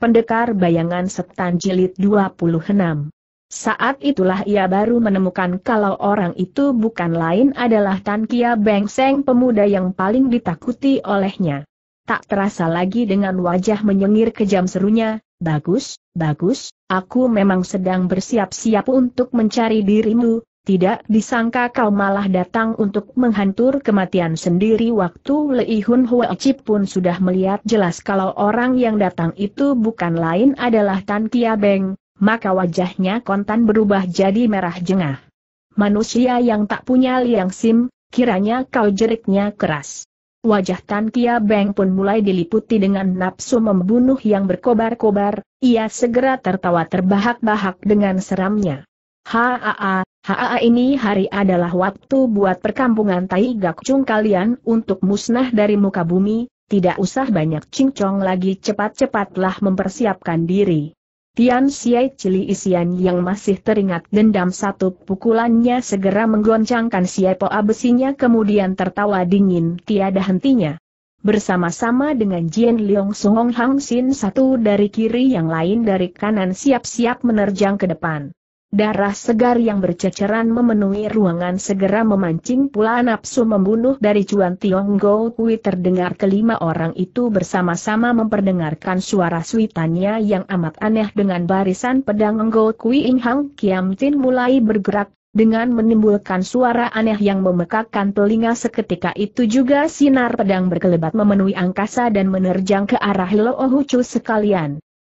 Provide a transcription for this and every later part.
Pendekar Bayangan Setan Jilid 26. Saat itulah ia baru menemukan kalau orang itu bukan lain adalah Tan Kia Beng Seng pemuda yang paling ditakuti olehnya. Tak terasa lagi dengan wajah menyengir kejam serunya, bagus, bagus, aku memang sedang bersiap-siap untuk mencari dirimu, tidak disangka kau malah datang untuk menghantur kematian sendiri waktu Lei Hun Hua pun sudah melihat jelas kalau orang yang datang itu bukan lain adalah Tan Kia Beng, maka wajahnya kontan berubah jadi merah jengah. Manusia yang tak punya liang sim, kiranya kau jeriknya keras. Wajah Tan Kia Beng pun mulai diliputi dengan nafsu membunuh yang berkobar-kobar, ia segera tertawa terbahak-bahak dengan seramnya. Haa, Haa ini hari adalah waktu buat perkampungan Tai Gakcung kalian untuk musnah dari muka bumi, tidak usah banyak cincong lagi cepat-cepatlah mempersiapkan diri. Tian Xie Cili Isian yang masih teringat dendam satu pukulannya segera menggoncangkan Xie Poa besinya kemudian tertawa dingin tiada hentinya. Bersama-sama dengan Jian Liong Song Hang Sin satu dari kiri yang lain dari kanan siap-siap menerjang ke depan. Darah segar yang berceceran memenuhi ruangan segera memancing pula nafsu membunuh dari Cuan Tiong Go Kui terdengar kelima orang itu bersama-sama memperdengarkan suara suitannya yang amat aneh dengan barisan pedang Go Kui In Hang Kiam Tin mulai bergerak, dengan menimbulkan suara aneh yang memekakkan telinga seketika itu juga sinar pedang berkelebat memenuhi angkasa dan menerjang ke arah Lo Ohucu sekalian.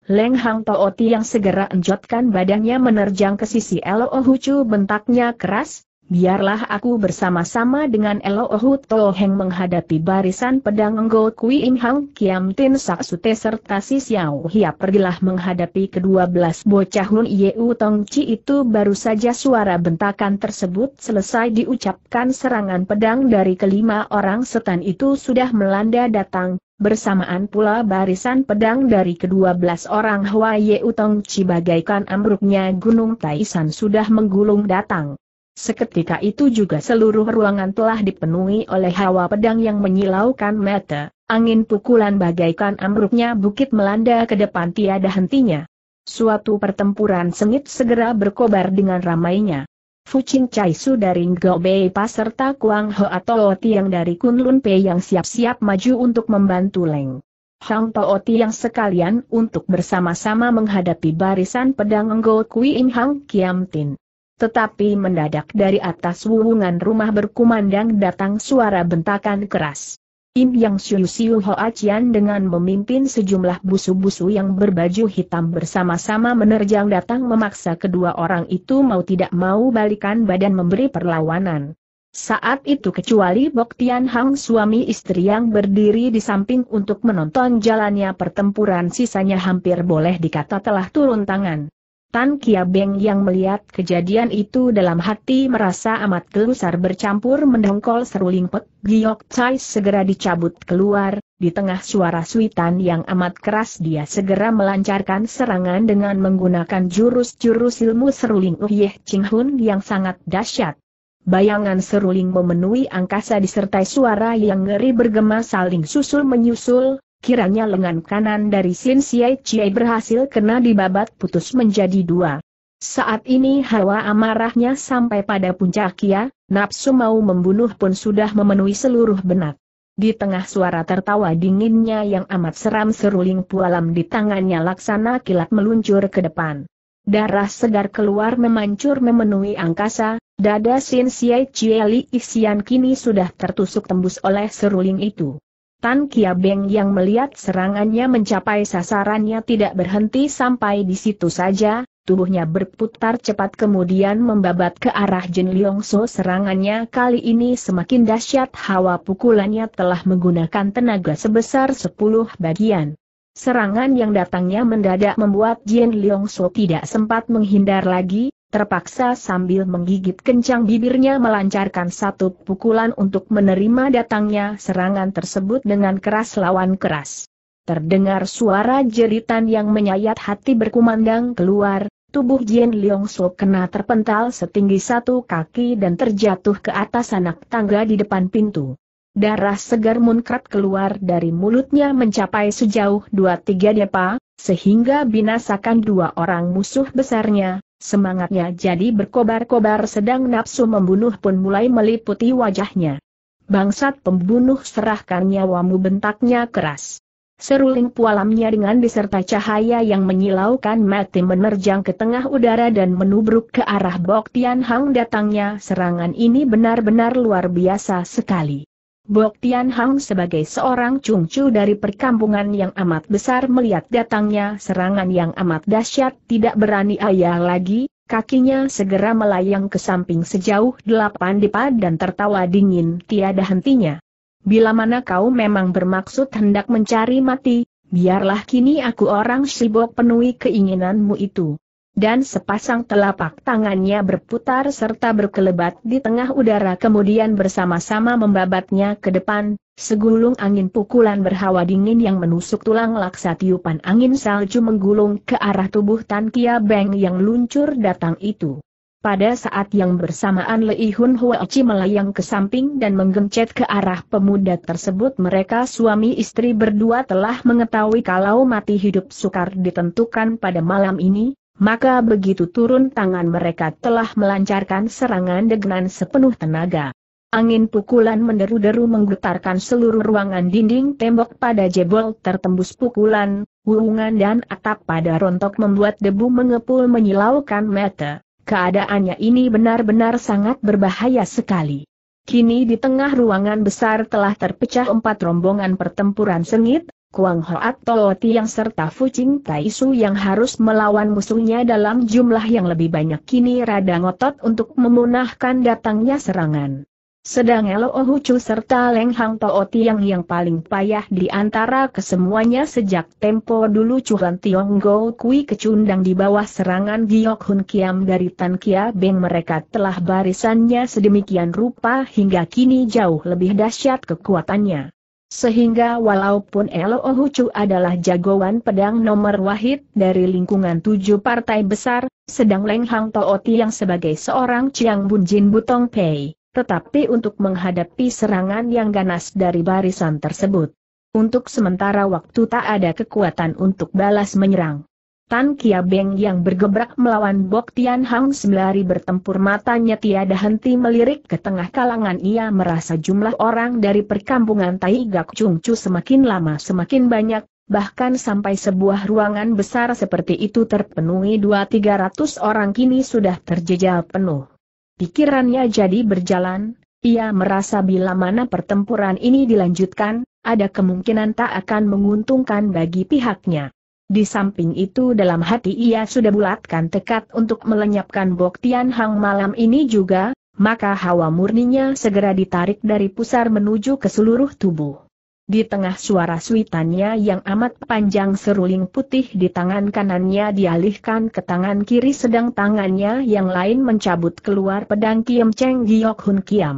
Leng Hang Ti yang segera enjotkan badannya menerjang ke sisi Elo Chu bentaknya keras, biarlah aku bersama-sama dengan Elo Ohu Toheng menghadapi barisan pedang Enggol Kui Im Hang Kiam Tin Sak Sute serta si Xiao Hia pergilah menghadapi kedua belas bocah Hun Yeu Tong Chi itu baru saja suara bentakan tersebut selesai diucapkan serangan pedang dari kelima orang setan itu sudah melanda datang, Bersamaan pula barisan pedang dari kedua belas orang Hua Ye Utong Chi bagaikan ambruknya Gunung Taisan sudah menggulung datang. Seketika itu juga seluruh ruangan telah dipenuhi oleh hawa pedang yang menyilaukan mata, angin pukulan bagaikan ambruknya bukit melanda ke depan tiada hentinya. Suatu pertempuran sengit segera berkobar dengan ramainya. Fucing Chai Su dari Ngobei Pa serta Kuang Ho atau Tiang dari Kunlun Pei yang siap-siap maju untuk membantu Leng. Hang Tao Tiang sekalian untuk bersama-sama menghadapi barisan pedang Nggo Kui In Hang Kiam Tin. Tetapi mendadak dari atas wuwungan rumah berkumandang datang suara bentakan keras. Im Yang siu-siu Siu Hoa Qian dengan memimpin sejumlah busu-busu yang berbaju hitam bersama-sama menerjang datang memaksa kedua orang itu mau tidak mau balikan badan memberi perlawanan. Saat itu kecuali Bok Tian Hang suami istri yang berdiri di samping untuk menonton jalannya pertempuran sisanya hampir boleh dikata telah turun tangan. Tan Kia Beng yang melihat kejadian itu dalam hati merasa amat gelusar bercampur mendongkol seruling Pek Giok Chai segera dicabut keluar, di tengah suara suitan yang amat keras dia segera melancarkan serangan dengan menggunakan jurus-jurus ilmu seruling Uyeh Ching Hun yang sangat dahsyat. Bayangan seruling memenuhi angkasa disertai suara yang ngeri bergema saling susul menyusul, kiranya lengan kanan dari Sin Siai Chie berhasil kena dibabat putus menjadi dua. Saat ini hawa amarahnya sampai pada puncak puncaknya, nafsu mau membunuh pun sudah memenuhi seluruh benak. Di tengah suara tertawa dinginnya yang amat seram seruling pualam di tangannya laksana kilat meluncur ke depan. Darah segar keluar memancur memenuhi angkasa, dada Sin Siai Li Isian kini sudah tertusuk tembus oleh seruling itu. Tan Kiabeng yang melihat serangannya mencapai sasarannya tidak berhenti sampai di situ saja, tubuhnya berputar cepat kemudian membabat ke arah Jin So serangannya kali ini semakin dahsyat hawa pukulannya telah menggunakan tenaga sebesar 10 bagian. Serangan yang datangnya mendadak membuat Jin So tidak sempat menghindar lagi, Terpaksa sambil menggigit kencang bibirnya melancarkan satu pukulan untuk menerima datangnya serangan tersebut dengan keras lawan keras. Terdengar suara jeritan yang menyayat hati berkumandang keluar, tubuh Jian Leong So kena terpental setinggi satu kaki dan terjatuh ke atas anak tangga di depan pintu. Darah segar munkrat keluar dari mulutnya mencapai sejauh dua tiga depa, sehingga binasakan dua orang musuh besarnya, Semangatnya jadi berkobar-kobar sedang nafsu membunuh pun mulai meliputi wajahnya. Bangsat pembunuh serahkan nyawamu bentaknya keras. Seruling pualamnya dengan diserta cahaya yang menyilaukan mati menerjang ke tengah udara dan menubruk ke arah Bok Tian Hang datangnya serangan ini benar-benar luar biasa sekali. Bok Tian Hang sebagai seorang cungcu dari perkampungan yang amat besar melihat datangnya serangan yang amat dahsyat tidak berani ayah lagi, kakinya segera melayang ke samping sejauh delapan dipa dan tertawa dingin tiada hentinya. Bila mana kau memang bermaksud hendak mencari mati, biarlah kini aku orang sibuk penuhi keinginanmu itu dan sepasang telapak tangannya berputar serta berkelebat di tengah udara kemudian bersama-sama membabatnya ke depan, segulung angin pukulan berhawa dingin yang menusuk tulang laksa tiupan angin salju menggulung ke arah tubuh Tan Kia Beng yang luncur datang itu. Pada saat yang bersamaan Lei Hun Huachi melayang ke samping dan menggencet ke arah pemuda tersebut mereka suami istri berdua telah mengetahui kalau mati hidup sukar ditentukan pada malam ini, maka begitu turun tangan mereka telah melancarkan serangan dengan sepenuh tenaga. Angin pukulan menderu-deru menggetarkan seluruh ruangan dinding tembok pada jebol tertembus pukulan, wuungan dan atap pada rontok membuat debu mengepul menyilaukan mata. Keadaannya ini benar-benar sangat berbahaya sekali. Kini di tengah ruangan besar telah terpecah empat rombongan pertempuran sengit, Kuang Hoat Toh Tiang serta Fucing Taisu yang harus melawan musuhnya dalam jumlah yang lebih banyak kini rada ngotot untuk memunahkan datangnya serangan. Sedang Elo Ohucu serta Leng Hang Toh Tiang yang paling payah di antara kesemuanya sejak tempo dulu Cuhan Tiong Go Kui kecundang di bawah serangan Giok Hun Kiam dari Tan Kia Beng mereka telah barisannya sedemikian rupa hingga kini jauh lebih dahsyat kekuatannya. Sehingga walaupun Elo Ohucu adalah jagoan pedang nomor wahid dari lingkungan tujuh partai besar, sedang Leng Hang Tooti yang sebagai seorang Chiang Bunjin Butong Pei, tetapi untuk menghadapi serangan yang ganas dari barisan tersebut. Untuk sementara waktu tak ada kekuatan untuk balas menyerang. Tan Kia Beng yang bergebrak melawan Bok Tian Hang sembari bertempur matanya tiada henti melirik ke tengah kalangan ia merasa jumlah orang dari perkampungan Tai Gak Chung Chu semakin lama semakin banyak, bahkan sampai sebuah ruangan besar seperti itu terpenuhi dua tiga ratus orang kini sudah terjejal penuh. Pikirannya jadi berjalan, ia merasa bila mana pertempuran ini dilanjutkan, ada kemungkinan tak akan menguntungkan bagi pihaknya. Di samping itu dalam hati ia sudah bulatkan tekad untuk melenyapkan Tian Hang malam ini juga, maka hawa murninya segera ditarik dari pusar menuju ke seluruh tubuh. Di tengah suara suitannya yang amat panjang seruling putih di tangan kanannya dialihkan ke tangan kiri sedang tangannya yang lain mencabut keluar pedang Kiem Cheng Giok Hun Kiam.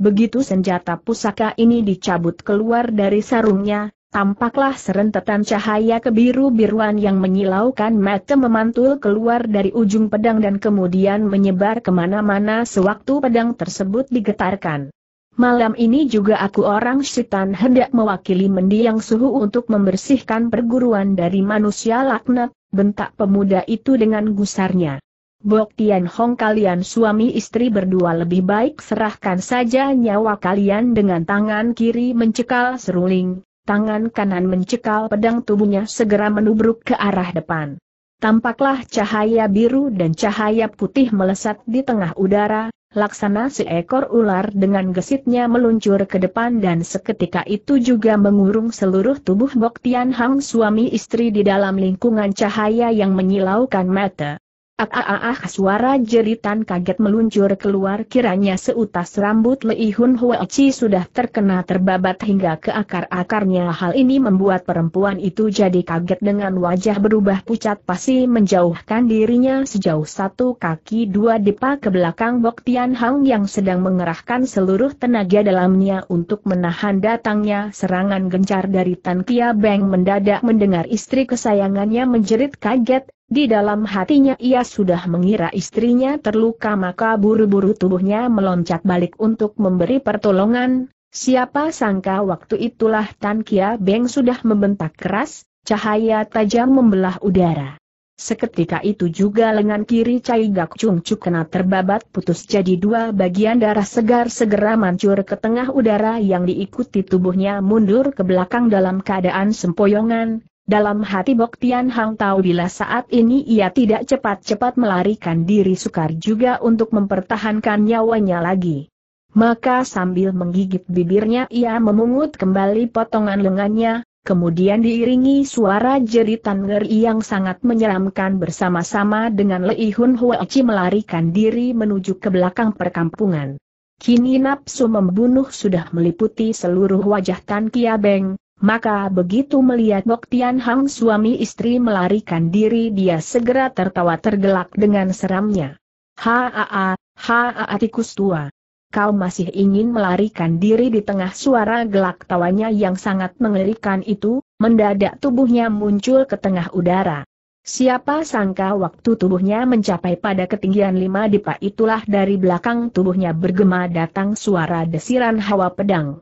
Begitu senjata pusaka ini dicabut keluar dari sarungnya, Tampaklah serentetan cahaya kebiru-biruan yang menyilaukan mata memantul keluar dari ujung pedang dan kemudian menyebar kemana-mana sewaktu pedang tersebut digetarkan. Malam ini juga aku orang setan hendak mewakili mendiang suhu untuk membersihkan perguruan dari manusia laknat, bentak pemuda itu dengan gusarnya. Bok Tian Hong kalian suami istri berdua lebih baik serahkan saja nyawa kalian dengan tangan kiri mencekal seruling, tangan kanan mencekal pedang tubuhnya segera menubruk ke arah depan. Tampaklah cahaya biru dan cahaya putih melesat di tengah udara, laksana seekor ular dengan gesitnya meluncur ke depan dan seketika itu juga mengurung seluruh tubuh Bok Tian Hang suami istri di dalam lingkungan cahaya yang menyilaukan mata. Ah, ah, ah, suara jeritan kaget meluncur keluar kiranya seutas rambut Lei Hun Chi sudah terkena terbabat hingga ke akar-akarnya. Hal ini membuat perempuan itu jadi kaget dengan wajah berubah pucat pasti menjauhkan dirinya sejauh satu kaki dua depa ke belakang Bok Tian Hang yang sedang mengerahkan seluruh tenaga dalamnya untuk menahan datangnya serangan gencar dari Tan Kia Beng mendadak mendengar istri kesayangannya menjerit kaget, di dalam hatinya ia sudah mengira istrinya terluka maka buru-buru tubuhnya meloncat balik untuk memberi pertolongan. Siapa sangka waktu itulah Tan Kia Beng sudah membentak keras, cahaya tajam membelah udara. Seketika itu juga lengan kiri Cai Gak Chung Cuk kena terbabat putus jadi dua bagian darah segar segera mancur ke tengah udara yang diikuti tubuhnya mundur ke belakang dalam keadaan sempoyongan, dalam hati Bok Tian Hang tahu bila saat ini ia tidak cepat-cepat melarikan diri sukar juga untuk mempertahankan nyawanya lagi. Maka sambil menggigit bibirnya ia memungut kembali potongan lengannya, kemudian diiringi suara jeritan ngeri yang sangat menyeramkan bersama-sama dengan Lei Hun Huachi melarikan diri menuju ke belakang perkampungan. Kini nafsu membunuh sudah meliputi seluruh wajah Tan Kia Beng, maka begitu melihat Bok Tian Hang suami istri melarikan diri dia segera tertawa tergelak dengan seramnya. Haa, haa tikus tua. Kau masih ingin melarikan diri di tengah suara gelak tawanya yang sangat mengerikan itu, mendadak tubuhnya muncul ke tengah udara. Siapa sangka waktu tubuhnya mencapai pada ketinggian lima dipa itulah dari belakang tubuhnya bergema datang suara desiran hawa pedang.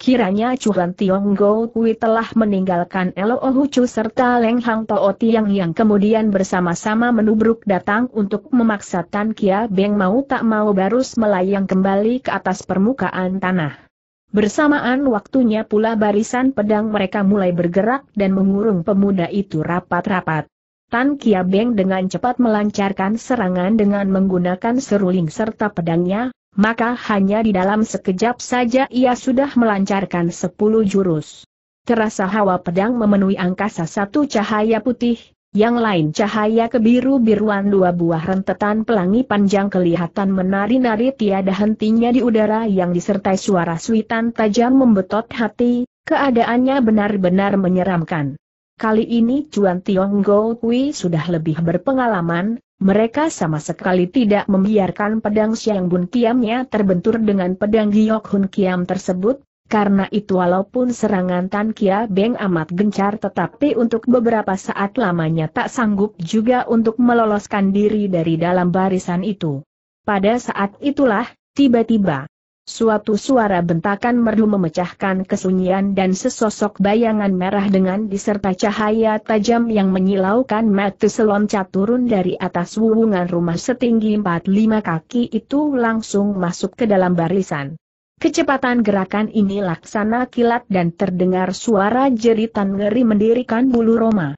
Kiranya Chuan Tiong Go Kui telah meninggalkan Elo Hucu serta Leng Hang Tao Tiang yang kemudian bersama-sama menubruk datang untuk memaksa Tan Kia Beng mau tak mau barus melayang kembali ke atas permukaan tanah. Bersamaan waktunya pula barisan pedang mereka mulai bergerak dan mengurung pemuda itu rapat-rapat. Tan Kia Beng dengan cepat melancarkan serangan dengan menggunakan seruling serta pedangnya, maka hanya di dalam sekejap saja ia sudah melancarkan sepuluh jurus. Terasa hawa pedang memenuhi angkasa satu cahaya putih, yang lain cahaya kebiru-biruan dua buah rentetan pelangi panjang kelihatan menari-nari tiada hentinya di udara yang disertai suara suitan tajam membetot hati, keadaannya benar-benar menyeramkan. Kali ini Cuan Tiong Go Kui sudah lebih berpengalaman, mereka sama sekali tidak membiarkan pedang Siang Bun Kiamnya terbentur dengan pedang Giok Hun Kiam tersebut, karena itu walaupun serangan Tan Kia Beng amat gencar tetapi untuk beberapa saat lamanya tak sanggup juga untuk meloloskan diri dari dalam barisan itu. Pada saat itulah, tiba-tiba, Suatu suara bentakan merdu memecahkan kesunyian dan sesosok bayangan merah dengan disertai cahaya tajam yang menyilaukan mata seloncat turun dari atas wuwungan rumah setinggi 45 kaki itu langsung masuk ke dalam barisan. Kecepatan gerakan ini laksana kilat dan terdengar suara jeritan ngeri mendirikan bulu Roma.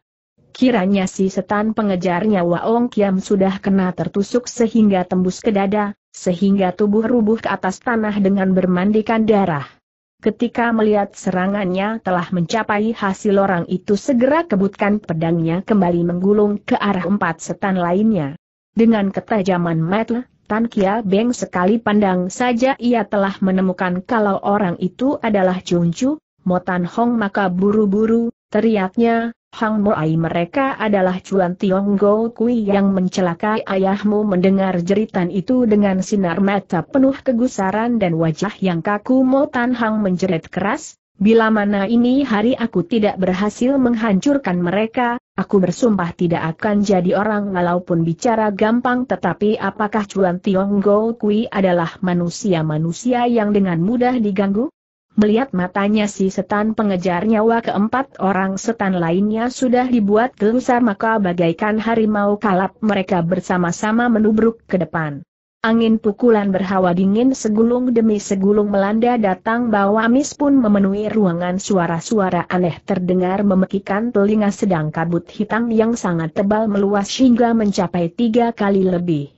Kiranya si setan pengejar nyawa Ong Kiam sudah kena tertusuk sehingga tembus ke dada, sehingga tubuh rubuh ke atas tanah dengan bermandikan darah. Ketika melihat serangannya telah mencapai hasil orang itu segera kebutkan pedangnya kembali menggulung ke arah empat setan lainnya. Dengan ketajaman mata, Tan Kia Beng sekali pandang saja ia telah menemukan kalau orang itu adalah Mo Motan Hong maka buru-buru, teriaknya, Hang Moai mereka adalah Chuan Tiong Go Kui yang mencelakai ayahmu mendengar jeritan itu dengan sinar mata penuh kegusaran dan wajah yang kaku Mo Tan Hang menjerit keras, bila mana ini hari aku tidak berhasil menghancurkan mereka, aku bersumpah tidak akan jadi orang walaupun bicara gampang tetapi apakah Chuan Tiong Go Kui adalah manusia-manusia yang dengan mudah diganggu? Melihat matanya si setan pengejar nyawa keempat orang setan lainnya sudah dibuat gelisah maka bagaikan harimau kalap mereka bersama-sama menubruk ke depan. Angin pukulan berhawa dingin segulung demi segulung melanda datang bawa amis pun memenuhi ruangan suara-suara aneh terdengar memekikan telinga sedang kabut hitam yang sangat tebal meluas hingga mencapai tiga kali lebih.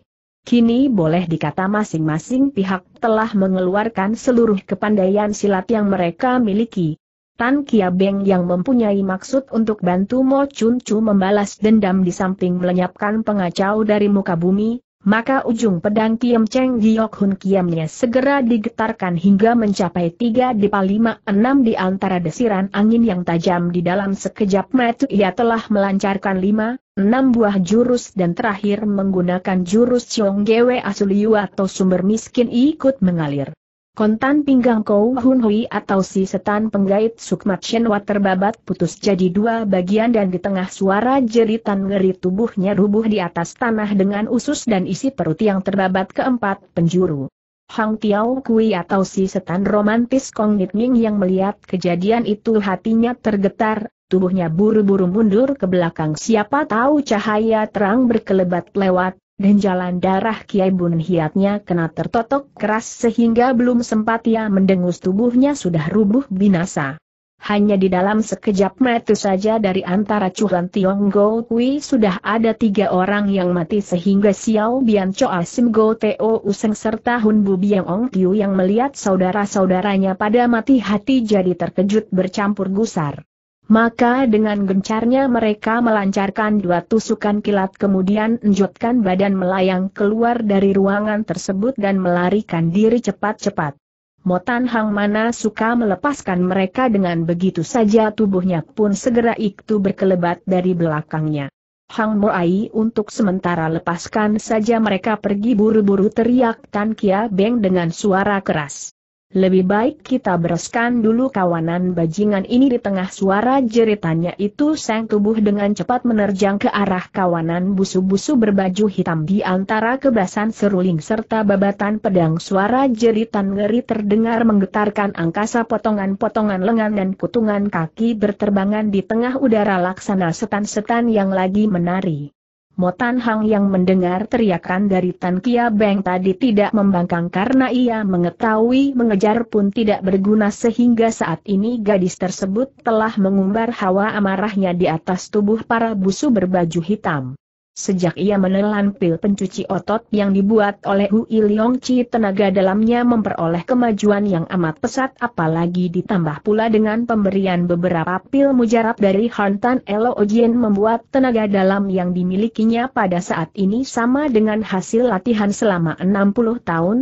Kini boleh dikata masing-masing pihak telah mengeluarkan seluruh kepandaian silat yang mereka miliki. Tan Kia Beng yang mempunyai maksud untuk bantu Mo Chun Chu membalas dendam di samping melenyapkan pengacau dari muka bumi, maka ujung pedang Kiam Cheng Giok Hun Kiamnya segera digetarkan hingga mencapai tiga di lima enam di antara desiran angin yang tajam di dalam sekejap mata ia telah melancarkan lima, enam buah jurus dan terakhir menggunakan jurus Chong Gwe Asuliu atau sumber miskin ikut mengalir. Kontan pinggang Kou Hun Hui atau si setan penggait Sukmat Shenwa terbabat putus jadi dua bagian dan di tengah suara jeritan ngeri tubuhnya rubuh di atas tanah dengan usus dan isi perut yang terbabat keempat penjuru. Hang Tiao Kui atau si setan romantis Kong Nit Ming yang melihat kejadian itu hatinya tergetar, tubuhnya buru-buru mundur ke belakang siapa tahu cahaya terang berkelebat lewat, dan jalan darah Kiai Bun Hiatnya kena tertotok keras sehingga belum sempat ia mendengus tubuhnya sudah rubuh binasa. Hanya di dalam sekejap mata saja dari antara Cuhan Go Kui sudah ada tiga orang yang mati sehingga Xiao Bian Choa Sim Go Teo Useng serta Hun Bu Biang Ong Tiu yang melihat saudara-saudaranya pada mati hati jadi terkejut bercampur gusar. Maka dengan gencarnya mereka melancarkan dua tusukan kilat kemudian enjutkan badan melayang keluar dari ruangan tersebut dan melarikan diri cepat-cepat. Motan Hang Mana suka melepaskan mereka dengan begitu saja tubuhnya pun segera itu berkelebat dari belakangnya. Hang Moai untuk sementara lepaskan saja mereka pergi buru-buru teriak Tan Kia Beng dengan suara keras. Lebih baik kita bereskan dulu kawanan bajingan ini di tengah suara jeritannya itu sang tubuh dengan cepat menerjang ke arah kawanan busu-busu berbaju hitam di antara kebasan seruling serta babatan pedang suara jeritan ngeri terdengar menggetarkan angkasa potongan-potongan lengan dan kutungan kaki berterbangan di tengah udara laksana setan-setan yang lagi menari. Motan Hang yang mendengar teriakan dari Tan Kia Beng tadi tidak membangkang karena ia mengetahui mengejar pun tidak berguna sehingga saat ini gadis tersebut telah mengumbar hawa amarahnya di atas tubuh para busu berbaju hitam. Sejak ia menelan pil pencuci otot yang dibuat oleh Hu Ilyong Chi tenaga dalamnya memperoleh kemajuan yang amat pesat apalagi ditambah pula dengan pemberian beberapa pil mujarab dari Hantan Elo Ojien membuat tenaga dalam yang dimilikinya pada saat ini sama dengan hasil latihan selama 60 tahun.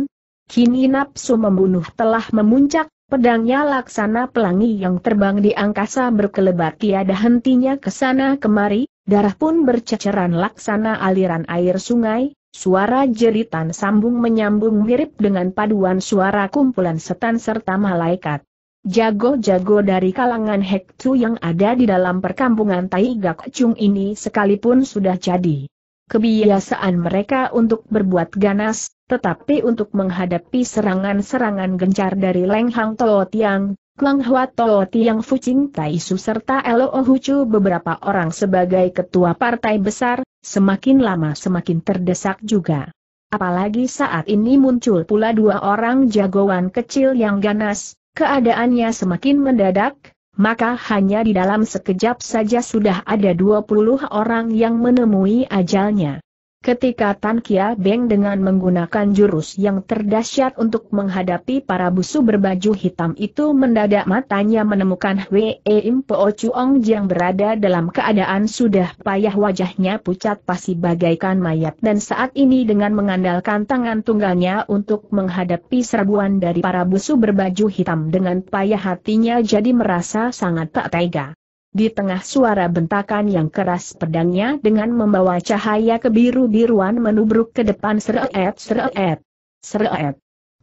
Kini nafsu membunuh telah memuncak, pedangnya laksana pelangi yang terbang di angkasa berkelebat tiada hentinya ke sana kemari, Darah pun berceceran laksana aliran air sungai, suara jeritan sambung menyambung mirip dengan paduan suara kumpulan setan serta malaikat. Jago-jago dari kalangan Hektu yang ada di dalam perkampungan Taigak Chung ini sekalipun sudah jadi. Kebiasaan mereka untuk berbuat ganas, tetapi untuk menghadapi serangan-serangan gencar dari Leng Hang Toh Tiang, Klang Hua Tao Tiang Fu Tai Su serta Elo Ohucu beberapa orang sebagai ketua partai besar, semakin lama semakin terdesak juga. Apalagi saat ini muncul pula dua orang jagoan kecil yang ganas, keadaannya semakin mendadak, maka hanya di dalam sekejap saja sudah ada 20 orang yang menemui ajalnya. Ketika Tan Kia Beng dengan menggunakan jurus yang terdahsyat untuk menghadapi para busu berbaju hitam itu mendadak matanya menemukan Hwee Im Po Chuong yang berada dalam keadaan sudah payah wajahnya pucat pasi bagaikan mayat dan saat ini dengan mengandalkan tangan tunggalnya untuk menghadapi serbuan dari para busu berbaju hitam dengan payah hatinya jadi merasa sangat tak tega. Di tengah suara bentakan yang keras pedangnya dengan membawa cahaya kebiru-biruan menubruk ke depan seret seret. Seret.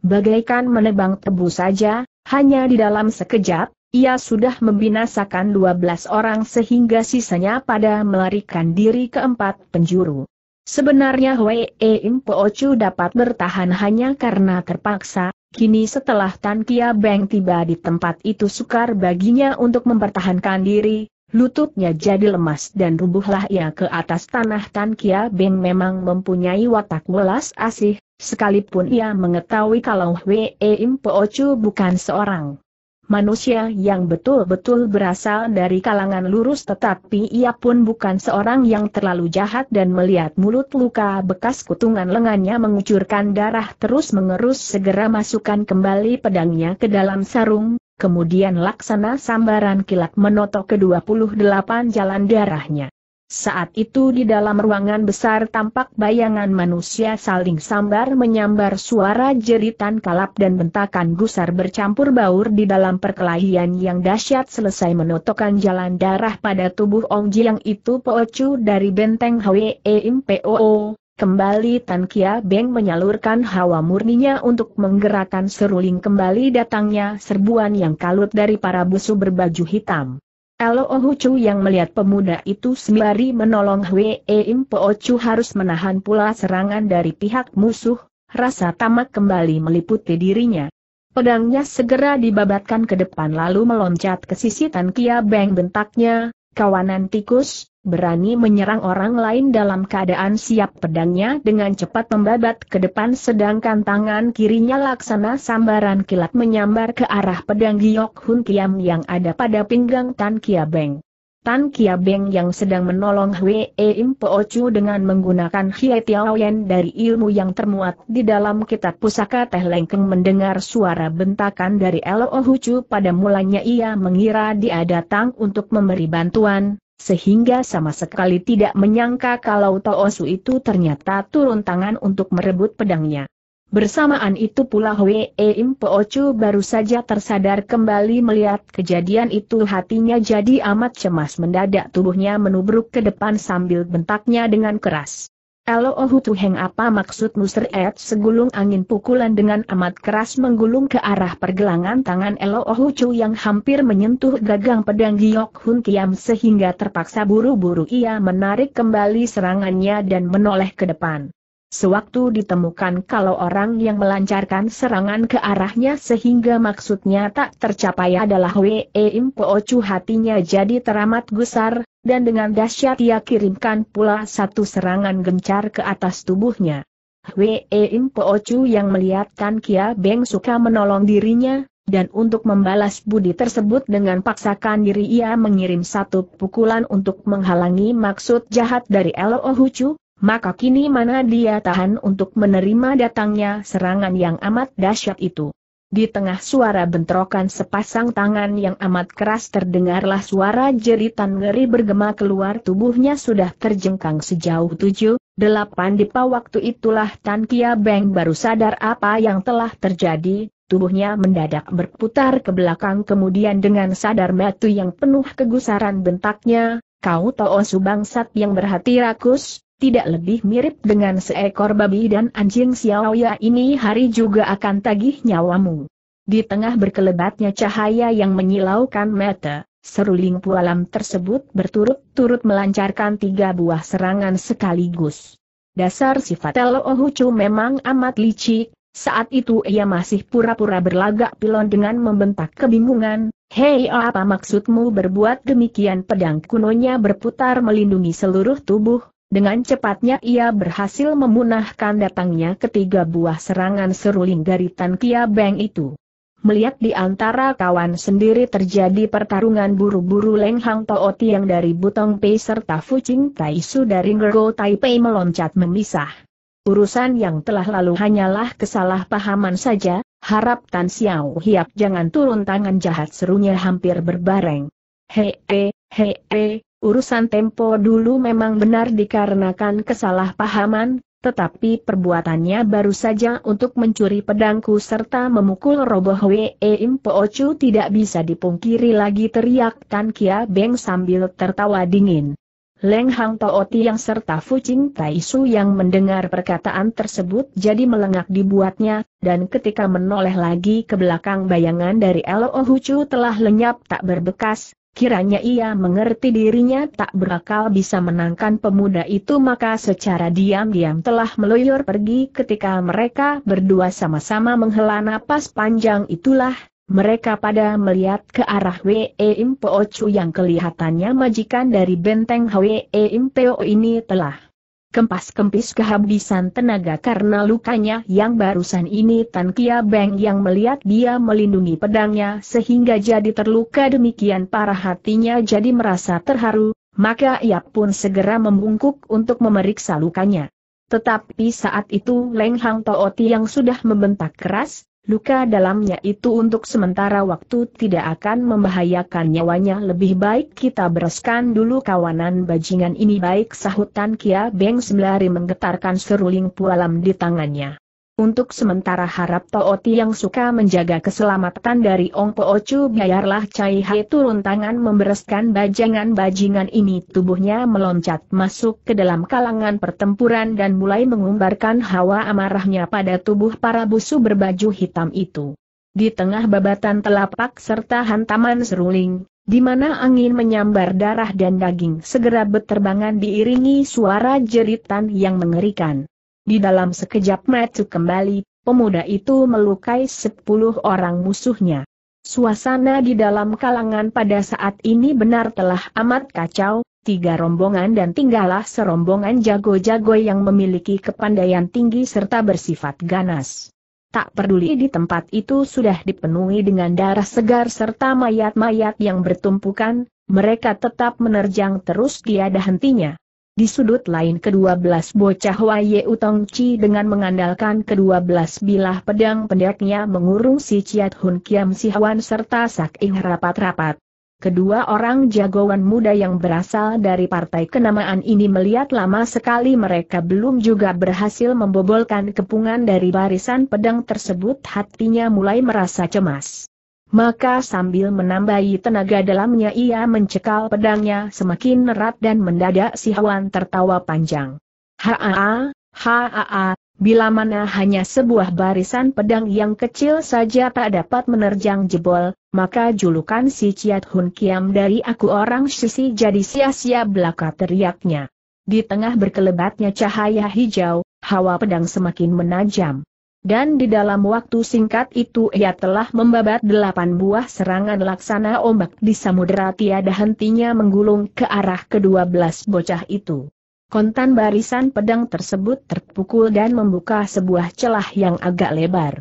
Bagaikan menebang tebu saja, hanya di dalam sekejap, ia sudah membinasakan 12 orang sehingga sisanya pada melarikan diri ke empat penjuru. Sebenarnya Wei Im Ocu dapat bertahan hanya karena terpaksa, Kini setelah Tan Kia Beng tiba di tempat itu sukar baginya untuk mempertahankan diri, lututnya jadi lemas dan rubuhlah ia ke atas tanah Tan Kia Beng memang mempunyai watak welas asih, sekalipun ia mengetahui kalau Wei Impo Chu bukan seorang manusia yang betul-betul berasal dari kalangan lurus tetapi ia pun bukan seorang yang terlalu jahat dan melihat mulut luka bekas kutungan lengannya mengucurkan darah terus mengerus segera masukkan kembali pedangnya ke dalam sarung, kemudian laksana sambaran kilat menotok ke-28 jalan darahnya. Saat itu di dalam ruangan besar tampak bayangan manusia saling sambar menyambar suara jeritan kalap dan bentakan gusar bercampur baur di dalam perkelahian yang dahsyat selesai menotokkan jalan darah pada tubuh Ong Jiang itu Pocu dari benteng Hwee Kembali Tan Kia Beng menyalurkan hawa murninya untuk menggerakkan seruling kembali datangnya serbuan yang kalut dari para busu berbaju hitam. Elo Ohucu yang melihat pemuda itu sembari menolong Hwee Im Po Chu harus menahan pula serangan dari pihak musuh, rasa tamak kembali meliputi dirinya. Pedangnya segera dibabatkan ke depan lalu meloncat ke sisi Tan Kia Beng bentaknya, kawanan tikus, berani menyerang orang lain dalam keadaan siap pedangnya dengan cepat membabat ke depan sedangkan tangan kirinya laksana sambaran kilat menyambar ke arah pedang Giok Hun Kiam yang ada pada pinggang Tan Kia Beng. Tan Kia Beng yang sedang menolong Hwee Im Po Chu dengan menggunakan Hie Yen dari ilmu yang termuat di dalam kitab pusaka Teh Lengkeng mendengar suara bentakan dari Lo Chu pada mulanya ia mengira dia datang untuk memberi bantuan, sehingga sama sekali tidak menyangka kalau Toosu itu ternyata turun tangan untuk merebut pedangnya. Bersamaan itu pula Hwee Im Poochu baru saja tersadar kembali melihat kejadian itu hatinya jadi amat cemas mendadak tubuhnya menubruk ke depan sambil bentaknya dengan keras. Elo Ohu Tuheng apa maksud Sir Ed segulung angin pukulan dengan amat keras menggulung ke arah pergelangan tangan Elo Ohu Chu yang hampir menyentuh gagang pedang Giok Hun Kiam sehingga terpaksa buru-buru ia menarik kembali serangannya dan menoleh ke depan. Sewaktu ditemukan kalau orang yang melancarkan serangan ke arahnya sehingga maksudnya tak tercapai adalah Wei Im hatinya jadi teramat gusar, dan dengan dahsyat ia kirimkan pula satu serangan gencar ke atas tubuhnya. Wei Im yang melihatkan Kia Beng suka menolong dirinya, dan untuk membalas budi tersebut dengan paksakan diri ia mengirim satu pukulan untuk menghalangi maksud jahat dari Lo Hucu, maka kini mana dia tahan untuk menerima datangnya serangan yang amat dahsyat itu. Di tengah suara bentrokan sepasang tangan yang amat keras terdengarlah suara jeritan ngeri bergema keluar tubuhnya sudah terjengkang sejauh tujuh, delapan dipa waktu itulah Tan Kia Beng baru sadar apa yang telah terjadi, tubuhnya mendadak berputar ke belakang kemudian dengan sadar metu yang penuh kegusaran bentaknya, kau to'o subangsat yang berhati rakus, tidak lebih mirip dengan seekor babi dan anjing Xiaoya ini hari juga akan tagih nyawamu. Di tengah berkelebatnya cahaya yang menyilaukan mata, seruling pualam tersebut berturut-turut melancarkan tiga buah serangan sekaligus. Dasar sifat Telo Ohucu memang amat licik, saat itu ia masih pura-pura berlagak pilon dengan membentak kebingungan, Hei apa maksudmu berbuat demikian pedang kunonya berputar melindungi seluruh tubuh, dengan cepatnya ia berhasil memunahkan datangnya ketiga buah serangan seruling Tan Kia Beng itu. Melihat di antara kawan sendiri terjadi pertarungan buru-buru Leng Hang Tao Tiang dari Butong Pei serta fuching Tai Su dari Ngergo Taipei meloncat memisah. Urusan yang telah lalu hanyalah kesalahpahaman saja, harap Tan Xiao Hiap jangan turun tangan jahat serunya hampir berbareng. Hei, hei, hei, Urusan tempo dulu memang benar dikarenakan kesalahpahaman, tetapi perbuatannya baru saja untuk mencuri pedangku serta memukul roboh Wei Impoocu tidak bisa dipungkiri lagi teriak Tan Kia Beng sambil tertawa dingin. Leng Hang Tooti yang serta Fucing Taisu yang mendengar perkataan tersebut jadi melengak dibuatnya, dan ketika menoleh lagi ke belakang bayangan dari Lo Ohucu telah lenyap tak berbekas, Kiranya ia mengerti dirinya tak berakal bisa menangkan pemuda itu maka secara diam-diam telah meloyor pergi ketika mereka berdua sama-sama menghela napas panjang itulah, mereka pada melihat ke arah Wee Impo Ocu yang kelihatannya majikan dari benteng Wee Impo ini telah kempas-kempis kehabisan tenaga karena lukanya yang barusan ini Tan Kia Beng yang melihat dia melindungi pedangnya sehingga jadi terluka demikian parah hatinya jadi merasa terharu, maka ia pun segera membungkuk untuk memeriksa lukanya. Tetapi saat itu Leng Hang Tooti yang sudah membentak keras, luka dalamnya itu untuk sementara waktu tidak akan membahayakan nyawanya lebih baik kita bereskan dulu kawanan bajingan ini baik sahutan Tan Kia Beng sembari menggetarkan seruling pualam di tangannya. Untuk sementara harap Tooti yang suka menjaga keselamatan dari Ong Po Ocu biarlah Cai Hai turun tangan membereskan bajangan-bajingan ini tubuhnya meloncat masuk ke dalam kalangan pertempuran dan mulai mengumbarkan hawa amarahnya pada tubuh para busu berbaju hitam itu. Di tengah babatan telapak serta hantaman seruling, di mana angin menyambar darah dan daging segera beterbangan diiringi suara jeritan yang mengerikan. Di dalam sekejap mata kembali, pemuda itu melukai sepuluh orang musuhnya. Suasana di dalam kalangan pada saat ini benar telah amat kacau, tiga rombongan dan tinggallah serombongan jago-jago yang memiliki kepandaian tinggi serta bersifat ganas. Tak peduli di tempat itu sudah dipenuhi dengan darah segar serta mayat-mayat yang bertumpukan, mereka tetap menerjang terus tiada hentinya. Di sudut lain kedua belas bocah Wai Utong Chi dengan mengandalkan kedua belas bilah pedang pendeknya mengurung si Ciat Hun Kiam Si Hwan serta Sak Ing rapat-rapat. Kedua orang jagoan muda yang berasal dari partai kenamaan ini melihat lama sekali mereka belum juga berhasil membobolkan kepungan dari barisan pedang tersebut hatinya mulai merasa cemas. Maka sambil menambahi tenaga dalamnya ia mencekal pedangnya semakin erat dan mendadak si hwan tertawa panjang. Haa, haa, bila mana hanya sebuah barisan pedang yang kecil saja tak dapat menerjang jebol, maka julukan si Ciat Hun Kiam dari aku orang sisi jadi sia-sia belaka teriaknya. Di tengah berkelebatnya cahaya hijau, hawa pedang semakin menajam. Dan di dalam waktu singkat itu ia telah membabat delapan buah serangan laksana ombak di samudera tiada hentinya menggulung ke arah kedua belas bocah itu. Kontan barisan pedang tersebut terpukul dan membuka sebuah celah yang agak lebar.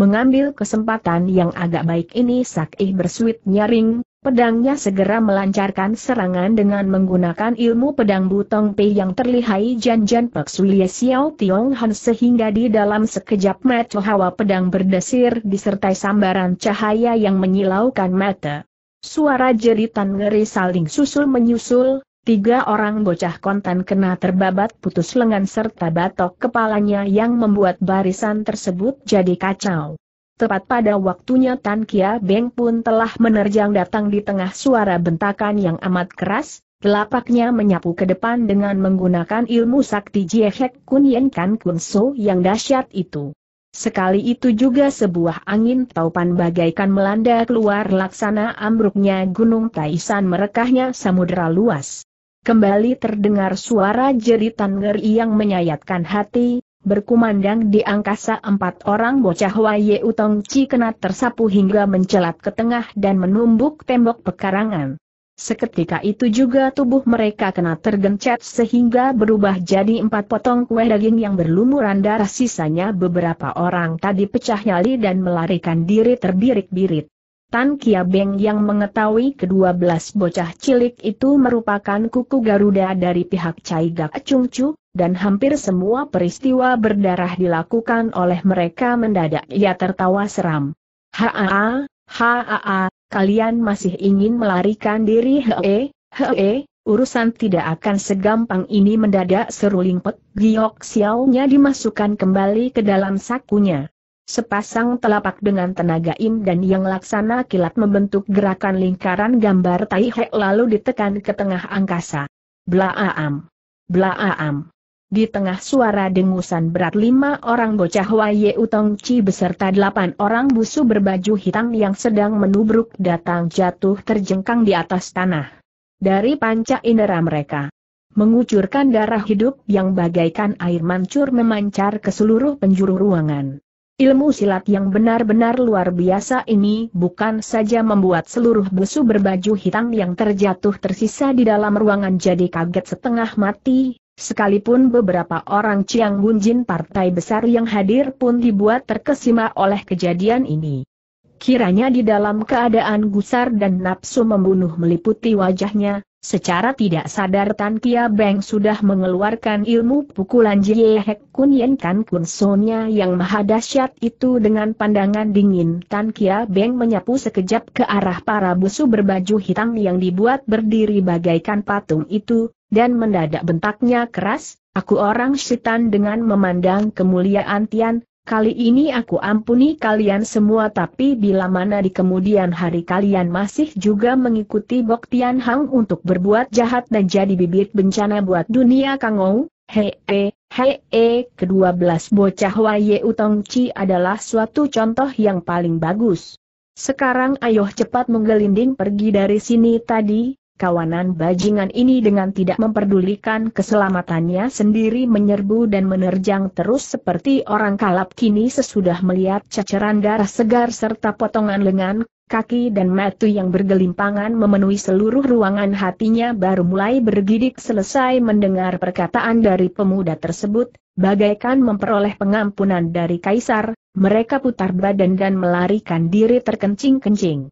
Mengambil kesempatan yang agak baik ini Sakih bersuit nyaring, Pedangnya segera melancarkan serangan dengan menggunakan ilmu pedang Butong Pei yang terlihai Janjan Pak Sulie Xiao Tiong Han sehingga di dalam sekejap mata hawa pedang berdesir disertai sambaran cahaya yang menyilaukan mata. Suara jeritan ngeri saling susul menyusul, tiga orang bocah kontan kena terbabat putus lengan serta batok kepalanya yang membuat barisan tersebut jadi kacau. Tepat pada waktunya Tan Kia Beng pun telah menerjang datang di tengah suara bentakan yang amat keras, telapaknya menyapu ke depan dengan menggunakan ilmu sakti Jiehek Kun Yen Kan Kun So yang dahsyat itu. Sekali itu juga sebuah angin taupan bagaikan melanda keluar laksana ambruknya gunung Taisan merekahnya samudera luas. Kembali terdengar suara jeritan ngeri yang menyayatkan hati, Berkumandang di angkasa empat orang bocah Waye Utong Chi kena tersapu hingga mencelat ke tengah dan menumbuk tembok pekarangan. Seketika itu juga tubuh mereka kena tergencet sehingga berubah jadi empat potong kue daging yang berlumuran darah sisanya beberapa orang tadi pecah nyali dan melarikan diri terbirik-birit. Tan Kia Beng yang mengetahui kedua belas bocah cilik itu merupakan kuku Garuda dari pihak Cai Gak Chung Chu dan hampir semua peristiwa berdarah dilakukan oleh mereka mendadak ia tertawa seram. Haa, haa, kalian masih ingin melarikan diri hee, hee, urusan tidak akan segampang ini mendadak seruling Lingpet Giok xiao dimasukkan kembali ke dalam sakunya. Sepasang telapak dengan tenaga im dan yang laksana kilat membentuk gerakan lingkaran gambar tai hek lalu ditekan ke tengah angkasa. Blaam, blaam. Di tengah suara dengusan berat lima orang bocah Waye Utong Chi beserta delapan orang busu berbaju hitam yang sedang menubruk datang jatuh terjengkang di atas tanah. Dari panca indera mereka mengucurkan darah hidup yang bagaikan air mancur memancar ke seluruh penjuru ruangan. Ilmu silat yang benar-benar luar biasa ini bukan saja membuat seluruh busu berbaju hitam yang terjatuh tersisa di dalam ruangan jadi kaget setengah mati, sekalipun beberapa orang Chiang Bunjin partai besar yang hadir pun dibuat terkesima oleh kejadian ini. Kiranya di dalam keadaan gusar dan nafsu membunuh meliputi wajahnya, Secara tidak sadar Tan Kia Beng sudah mengeluarkan ilmu pukulan Jie Hek Kun Yen Kan Kun Sonya yang maha dahsyat itu dengan pandangan dingin. Tan Kia Beng menyapu sekejap ke arah para busu berbaju hitam yang dibuat berdiri bagaikan patung itu, dan mendadak bentaknya keras, aku orang setan dengan memandang kemuliaan Tian, Kali ini aku ampuni kalian semua tapi bila mana di kemudian hari kalian masih juga mengikuti Bok Tian Hang untuk berbuat jahat dan jadi bibit bencana buat dunia Kangou, hee, hee, he, he, kedua belas bocah Waye Utong Chi adalah suatu contoh yang paling bagus. Sekarang ayo cepat menggelinding pergi dari sini tadi, kawanan bajingan ini dengan tidak memperdulikan keselamatannya sendiri menyerbu dan menerjang terus seperti orang kalap kini sesudah melihat ceceran darah segar serta potongan lengan, kaki dan matu yang bergelimpangan memenuhi seluruh ruangan hatinya baru mulai bergidik selesai mendengar perkataan dari pemuda tersebut, bagaikan memperoleh pengampunan dari kaisar, mereka putar badan dan melarikan diri terkencing-kencing.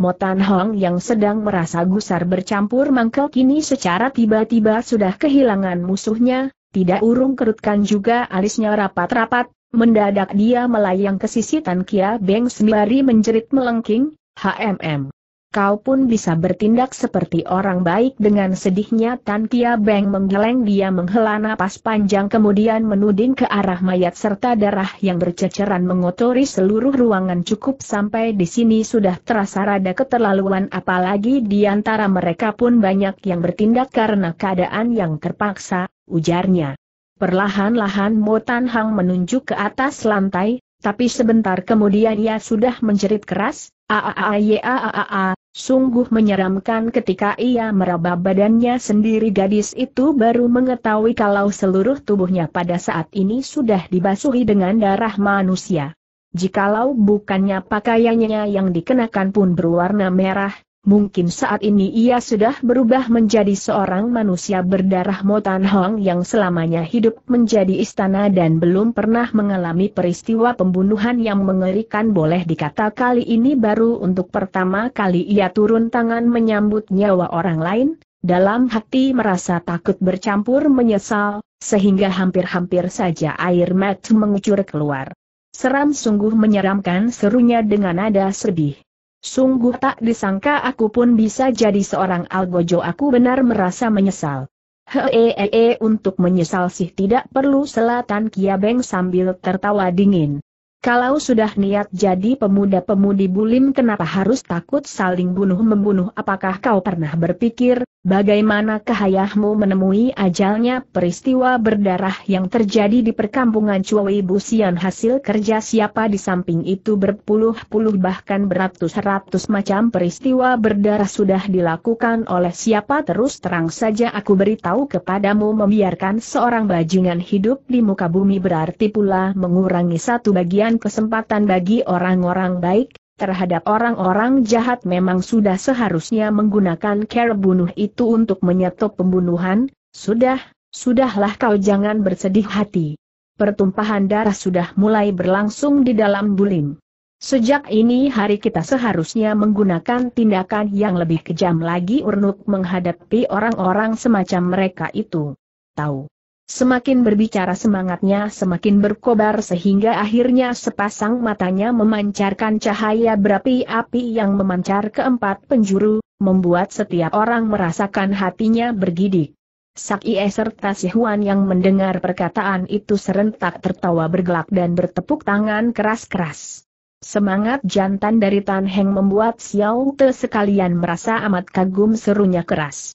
Motan Hong yang sedang merasa gusar bercampur mangkel kini secara tiba-tiba sudah kehilangan musuhnya, tidak urung kerutkan juga alisnya rapat-rapat, mendadak dia melayang ke sisi Tan Kia Beng sembari menjerit melengking, HMM kau pun bisa bertindak seperti orang baik dengan sedihnya Tan Kia Beng menggeleng dia menghela napas panjang kemudian menuding ke arah mayat serta darah yang berceceran mengotori seluruh ruangan cukup sampai di sini sudah terasa rada keterlaluan apalagi di antara mereka pun banyak yang bertindak karena keadaan yang terpaksa, ujarnya. Perlahan-lahan Mo Tan Hang menunjuk ke atas lantai, tapi sebentar kemudian ia sudah menjerit keras, a. Sungguh menyeramkan ketika ia meraba badannya sendiri gadis itu baru mengetahui kalau seluruh tubuhnya pada saat ini sudah dibasuhi dengan darah manusia. Jikalau bukannya pakaiannya yang dikenakan pun berwarna merah, mungkin saat ini ia sudah berubah menjadi seorang manusia berdarah Motan Hong yang selamanya hidup menjadi istana dan belum pernah mengalami peristiwa pembunuhan yang mengerikan boleh dikata kali ini baru untuk pertama kali ia turun tangan menyambut nyawa orang lain, dalam hati merasa takut bercampur menyesal, sehingga hampir-hampir saja air mata mengucur keluar. Seram sungguh menyeramkan serunya dengan nada sedih. Sungguh tak disangka aku pun bisa jadi seorang algojo aku benar merasa menyesal. Heee e, e, untuk menyesal sih tidak perlu selatan Kia Beng sambil tertawa dingin. Kalau sudah niat jadi pemuda-pemudi bulim kenapa harus takut saling bunuh-membunuh apakah kau pernah berpikir, bagaimana kahayahmu menemui ajalnya peristiwa berdarah yang terjadi di perkampungan Cuawi Busian hasil kerja siapa di samping itu berpuluh-puluh bahkan beratus-ratus macam peristiwa berdarah sudah dilakukan oleh siapa terus terang saja aku beritahu kepadamu membiarkan seorang bajingan hidup di muka bumi berarti pula mengurangi satu bagian memberikan kesempatan bagi orang-orang baik, terhadap orang-orang jahat memang sudah seharusnya menggunakan cara bunuh itu untuk menyetop pembunuhan, sudah, sudahlah kau jangan bersedih hati. Pertumpahan darah sudah mulai berlangsung di dalam bulim. Sejak ini hari kita seharusnya menggunakan tindakan yang lebih kejam lagi untuk menghadapi orang-orang semacam mereka itu. Tahu. Semakin berbicara semangatnya semakin berkobar sehingga akhirnya sepasang matanya memancarkan cahaya berapi-api yang memancar ke empat penjuru, membuat setiap orang merasakan hatinya bergidik. Sakie serta si Huan yang mendengar perkataan itu serentak tertawa bergelak dan bertepuk tangan keras-keras. Semangat jantan dari Tan Heng membuat Xiao Te sekalian merasa amat kagum serunya keras.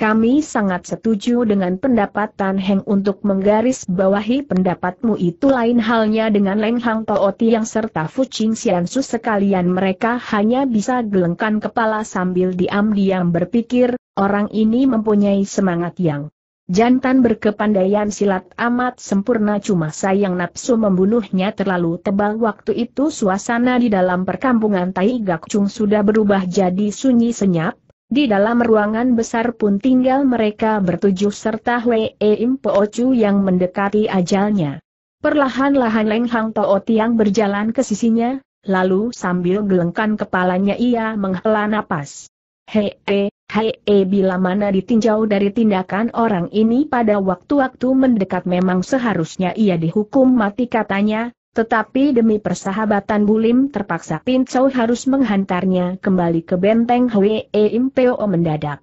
Kami sangat setuju dengan pendapat Tan Heng untuk menggaris bawahi pendapatmu itu lain halnya dengan Leng Hang Tooti yang serta Fu Xian Su sekalian mereka hanya bisa gelengkan kepala sambil diam-diam berpikir, orang ini mempunyai semangat yang jantan berkepandaian silat amat sempurna cuma sayang nafsu membunuhnya terlalu tebal waktu itu suasana di dalam perkampungan Tai Gak Chung sudah berubah jadi sunyi senyap, di dalam ruangan besar pun tinggal mereka bertujuh serta Hwee Im Po Chu yang mendekati ajalnya. Perlahan-lahan Leng Hang Toh Tiang berjalan ke sisinya, lalu sambil gelengkan kepalanya ia menghela napas. Hei, e, hee, bila mana ditinjau dari tindakan orang ini pada waktu-waktu mendekat memang seharusnya ia dihukum mati katanya, tetapi demi persahabatan Bulim terpaksa Pincau harus menghantarnya kembali ke benteng Hwee Impeo mendadak.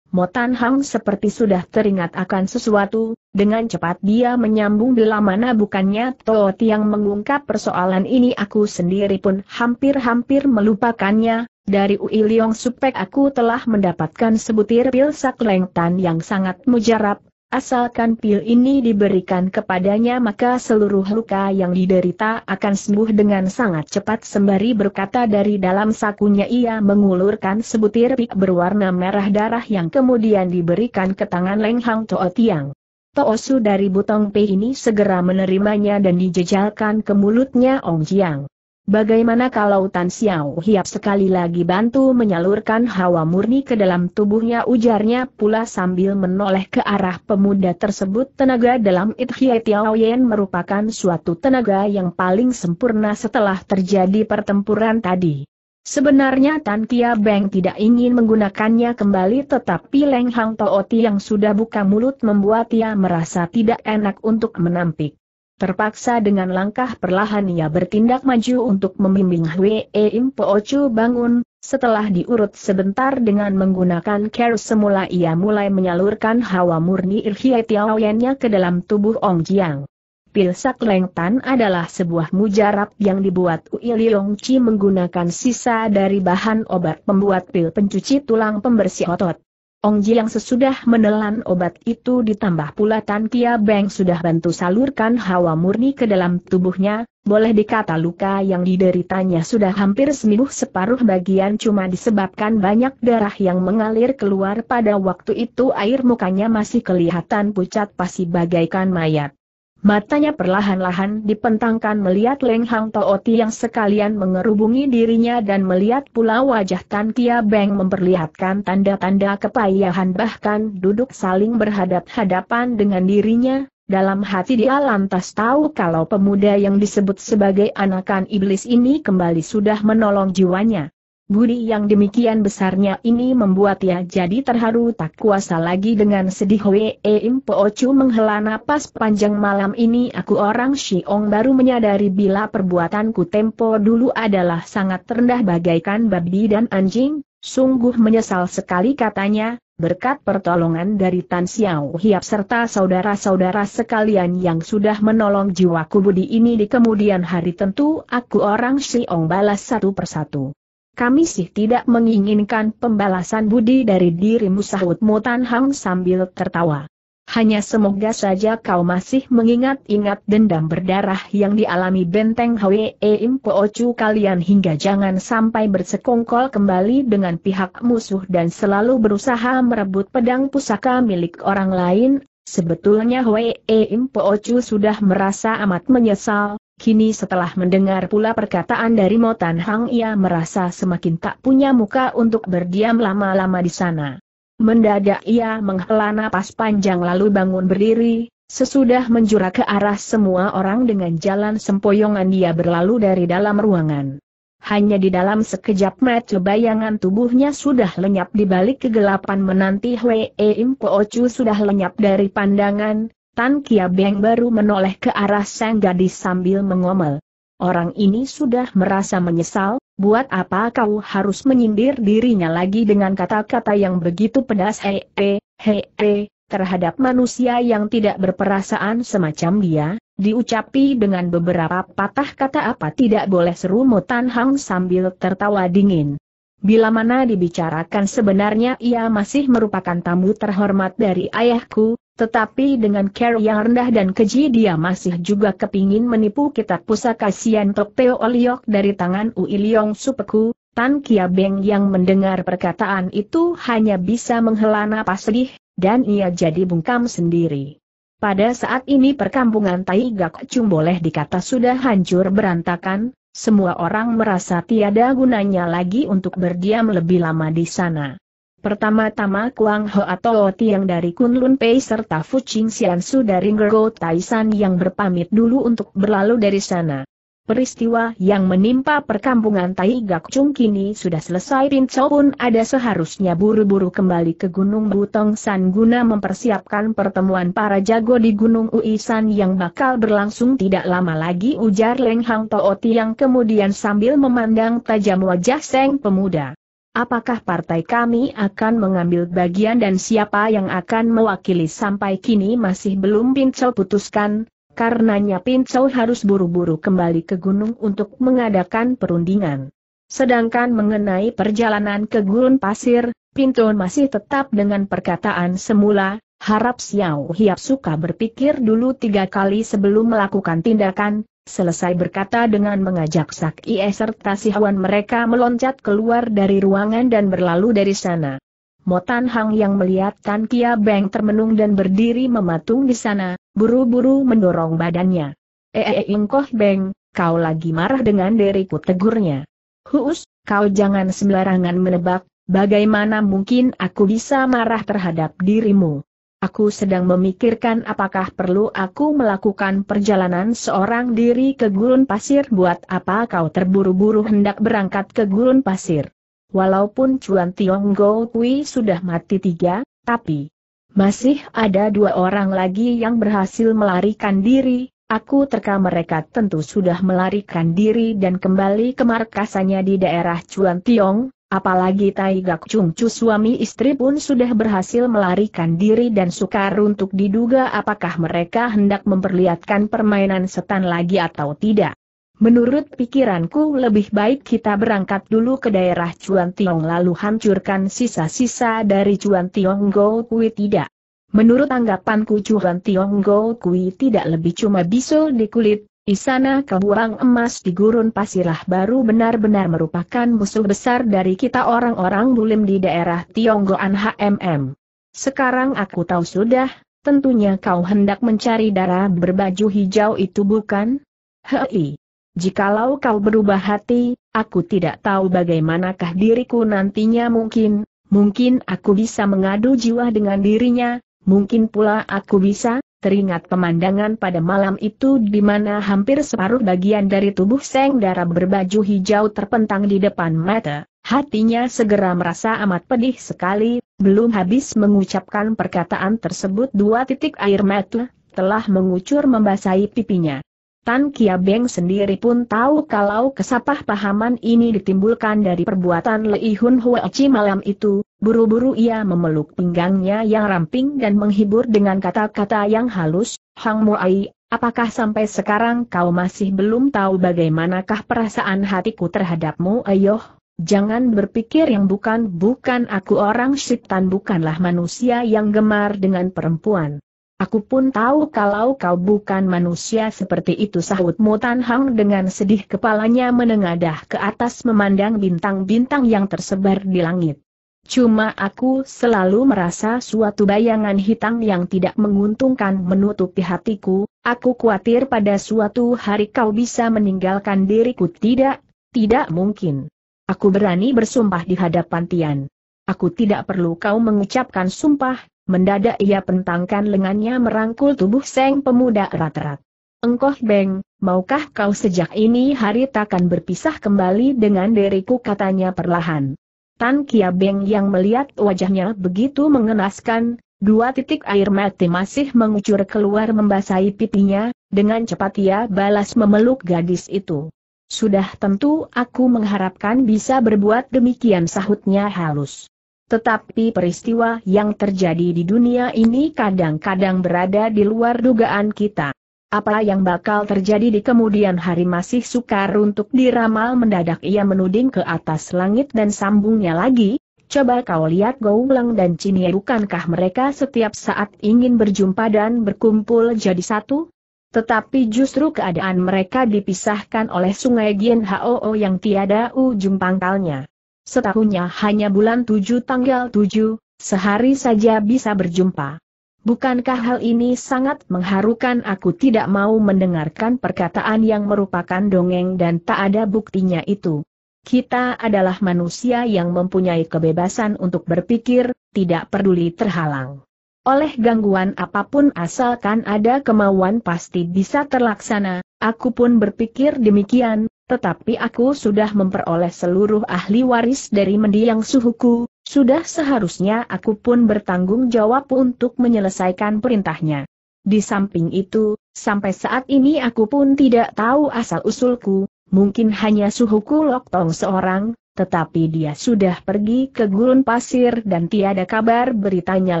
Motan Hang seperti sudah teringat akan sesuatu, dengan cepat dia menyambung bila mana bukannya Toh Tiang mengungkap persoalan ini aku sendiri pun hampir-hampir melupakannya, dari Ui Leong Supek aku telah mendapatkan sebutir pil saklengtan yang sangat mujarab, Asalkan pil ini diberikan kepadanya maka seluruh luka yang diderita akan sembuh dengan sangat cepat sembari berkata dari dalam sakunya ia mengulurkan sebutir pik berwarna merah darah yang kemudian diberikan ke tangan Leng Hang Toa Tiang. Toosu dari Butong P ini segera menerimanya dan dijejalkan ke mulutnya Ong Jiang. Bagaimana kalau Tan Xiao Hiap sekali lagi bantu menyalurkan hawa murni ke dalam tubuhnya ujarnya pula sambil menoleh ke arah pemuda tersebut tenaga dalam It Hie Tiao Yen merupakan suatu tenaga yang paling sempurna setelah terjadi pertempuran tadi. Sebenarnya Tan Kia Beng tidak ingin menggunakannya kembali tetapi Leng Hang Tooti yang sudah buka mulut membuat ia merasa tidak enak untuk menampik. Terpaksa dengan langkah perlahan ia bertindak maju untuk membimbing Hwee Im Chu bangun, setelah diurut sebentar dengan menggunakan care semula ia mulai menyalurkan hawa murni Irhie Tiaoyannya ke dalam tubuh Ong Jiang. Pilsak Lengtan adalah sebuah mujarab yang dibuat Ui Leong Chi menggunakan sisa dari bahan obat pembuat pil pencuci tulang pembersih otot. Ong Ji yang sesudah menelan obat itu ditambah pula Tan Kia Beng sudah bantu salurkan hawa murni ke dalam tubuhnya, boleh dikata luka yang dideritanya sudah hampir seminggu separuh bagian cuma disebabkan banyak darah yang mengalir keluar pada waktu itu air mukanya masih kelihatan pucat pasti bagaikan mayat. Matanya perlahan-lahan dipentangkan melihat Leng Hang Tooti yang sekalian mengerubungi dirinya dan melihat pula wajah Tan Kia Beng memperlihatkan tanda-tanda kepayahan bahkan duduk saling berhadap-hadapan dengan dirinya, dalam hati dia lantas tahu kalau pemuda yang disebut sebagai anakan iblis ini kembali sudah menolong jiwanya. Budi yang demikian besarnya ini membuatnya jadi terharu tak kuasa lagi dengan sedih Wee Po cu menghela napas panjang malam ini aku orang Ong baru menyadari bila perbuatanku tempo dulu adalah sangat rendah bagaikan babi dan anjing, sungguh menyesal sekali katanya, berkat pertolongan dari Tan Xiao Hiap serta saudara-saudara sekalian yang sudah menolong jiwaku Budi ini di kemudian hari tentu aku orang Shiong balas satu persatu. Kami sih tidak menginginkan pembalasan budi dari dirimu sahut Motan Hang sambil tertawa. Hanya semoga saja kau masih mengingat-ingat dendam berdarah yang dialami benteng Hwee Impoocu kalian hingga jangan sampai bersekongkol kembali dengan pihak musuh dan selalu berusaha merebut pedang pusaka milik orang lain. Sebetulnya Hwee Impoocu sudah merasa amat menyesal, Kini setelah mendengar pula perkataan dari Motan Hang ia merasa semakin tak punya muka untuk berdiam lama-lama di sana. Mendadak ia menghela nafas panjang lalu bangun berdiri, sesudah menjura ke arah semua orang dengan jalan sempoyongan dia berlalu dari dalam ruangan. Hanya di dalam sekejap mata bayangan tubuhnya sudah lenyap di balik kegelapan menanti Hwee Im Ocu sudah lenyap dari pandangan, Tan Kia Beng baru menoleh ke arah sang gadis sambil mengomel. Orang ini sudah merasa menyesal, buat apa kau harus menyindir dirinya lagi dengan kata-kata yang begitu pedas hehe, eh, eh, hehe, terhadap manusia yang tidak berperasaan semacam dia, diucapi dengan beberapa patah kata apa tidak boleh seru Tan Hang sambil tertawa dingin. Bila mana dibicarakan sebenarnya ia masih merupakan tamu terhormat dari ayahku, tetapi dengan care yang rendah dan keji dia masih juga kepingin menipu kitab pusaka Sian Tok Teo Oliok dari tangan Ui Leong Supeku, Tan Kia Beng yang mendengar perkataan itu hanya bisa menghela napas sedih, dan ia jadi bungkam sendiri. Pada saat ini perkampungan Tai Gak Chung boleh dikata sudah hancur berantakan, semua orang merasa tiada gunanya lagi untuk berdiam lebih lama di sana. Pertama-tama Kuang Ho atau Oti yang dari Kunlun Pei serta Fu Fuching Xiansu dari Ngergo Taisan yang berpamit dulu untuk berlalu dari sana. Peristiwa yang menimpa perkampungan Tai Gak Chung kini sudah selesai Chow pun ada seharusnya buru-buru kembali ke Gunung Butong San guna mempersiapkan pertemuan para jago di Gunung Uisan yang bakal berlangsung tidak lama lagi ujar Leng Hang Tooti yang kemudian sambil memandang tajam wajah Seng Pemuda. Apakah partai kami akan mengambil bagian dan siapa yang akan mewakili sampai kini masih belum Pincel putuskan, karenanya Pincel harus buru-buru kembali ke gunung untuk mengadakan perundingan. Sedangkan mengenai perjalanan ke gurun pasir, Pinton masih tetap dengan perkataan semula, Harap Xiao Hiap suka berpikir dulu tiga kali sebelum melakukan tindakan, selesai berkata dengan mengajak Sak Ie serta si Hwan mereka meloncat keluar dari ruangan dan berlalu dari sana. Motan Hang yang melihat Tan Kia Beng termenung dan berdiri mematung di sana, buru-buru mendorong badannya. Ee eh, eh, eh, Ingkoh Beng, kau lagi marah dengan diriku tegurnya. Huus, kau jangan sembarangan menebak, bagaimana mungkin aku bisa marah terhadap dirimu. Aku sedang memikirkan apakah perlu aku melakukan perjalanan seorang diri ke gurun pasir buat apa kau terburu-buru hendak berangkat ke gurun pasir. Walaupun Chuan Tiong Go Kui sudah mati tiga, tapi masih ada dua orang lagi yang berhasil melarikan diri, aku terka mereka tentu sudah melarikan diri dan kembali ke markasannya di daerah Chuan Tiong, Apalagi Tai Gak Chung Chu suami istri pun sudah berhasil melarikan diri dan sukar untuk diduga apakah mereka hendak memperlihatkan permainan setan lagi atau tidak. Menurut pikiranku lebih baik kita berangkat dulu ke daerah Cuan Tiong lalu hancurkan sisa-sisa dari Cuan Tiong Go Kui tidak. Menurut anggapanku Cuan Tiong Go Kui tidak lebih cuma bisul di kulit, Isana sana kebuang emas di gurun pasirlah baru benar-benar merupakan musuh besar dari kita orang-orang bulim di daerah Tionggoan HMM. Sekarang aku tahu sudah, tentunya kau hendak mencari darah berbaju hijau itu bukan? Hei! Jikalau kau berubah hati, aku tidak tahu bagaimanakah diriku nantinya mungkin, mungkin aku bisa mengadu jiwa dengan dirinya, mungkin pula aku bisa, teringat pemandangan pada malam itu di mana hampir separuh bagian dari tubuh Seng Dara berbaju hijau terpentang di depan mata, hatinya segera merasa amat pedih sekali, belum habis mengucapkan perkataan tersebut dua titik air mata, telah mengucur membasahi pipinya. Tan Kia Beng sendiri pun tahu kalau kesapah pahaman ini ditimbulkan dari perbuatan Lei Hun Hua Chi malam itu, Buru-buru ia memeluk pinggangnya yang ramping dan menghibur dengan kata-kata yang halus, Hang Muai, apakah sampai sekarang kau masih belum tahu bagaimanakah perasaan hatiku terhadapmu ayoh? Jangan berpikir yang bukan-bukan aku orang syaitan bukanlah manusia yang gemar dengan perempuan. Aku pun tahu kalau kau bukan manusia seperti itu sahut Mutan Hang dengan sedih kepalanya menengadah ke atas memandang bintang-bintang yang tersebar di langit. Cuma aku selalu merasa suatu bayangan hitam yang tidak menguntungkan menutupi hatiku, aku khawatir pada suatu hari kau bisa meninggalkan diriku tidak, tidak mungkin. Aku berani bersumpah di hadapan Tian. Aku tidak perlu kau mengucapkan sumpah, mendadak ia pentangkan lengannya merangkul tubuh seng pemuda erat-erat. Engkoh Beng, maukah kau sejak ini hari takkan berpisah kembali dengan diriku katanya perlahan. Tan Kia Beng yang melihat wajahnya begitu mengenaskan, dua titik air mati masih mengucur keluar membasahi pipinya, dengan cepat ia balas memeluk gadis itu. Sudah tentu aku mengharapkan bisa berbuat demikian sahutnya halus. Tetapi peristiwa yang terjadi di dunia ini kadang-kadang berada di luar dugaan kita. Apa yang bakal terjadi di kemudian hari masih sukar untuk diramal mendadak ia menuding ke atas langit dan sambungnya lagi, Coba kau lihat Goulang dan Cinie bukankah mereka setiap saat ingin berjumpa dan berkumpul jadi satu? Tetapi justru keadaan mereka dipisahkan oleh sungai Hoo yang tiada ujung pangkalnya. Setahunnya hanya bulan tujuh tanggal tujuh, sehari saja bisa berjumpa. Bukankah hal ini sangat mengharukan aku tidak mau mendengarkan perkataan yang merupakan dongeng dan tak ada buktinya itu. Kita adalah manusia yang mempunyai kebebasan untuk berpikir, tidak peduli terhalang. Oleh gangguan apapun asalkan ada kemauan pasti bisa terlaksana, aku pun berpikir demikian, tetapi aku sudah memperoleh seluruh ahli waris dari mendiang suhuku, sudah seharusnya aku pun bertanggung jawab untuk menyelesaikan perintahnya. Di samping itu, sampai saat ini aku pun tidak tahu asal-usulku, mungkin hanya suhuku Loktong seorang, tetapi dia sudah pergi ke gurun pasir dan tiada kabar beritanya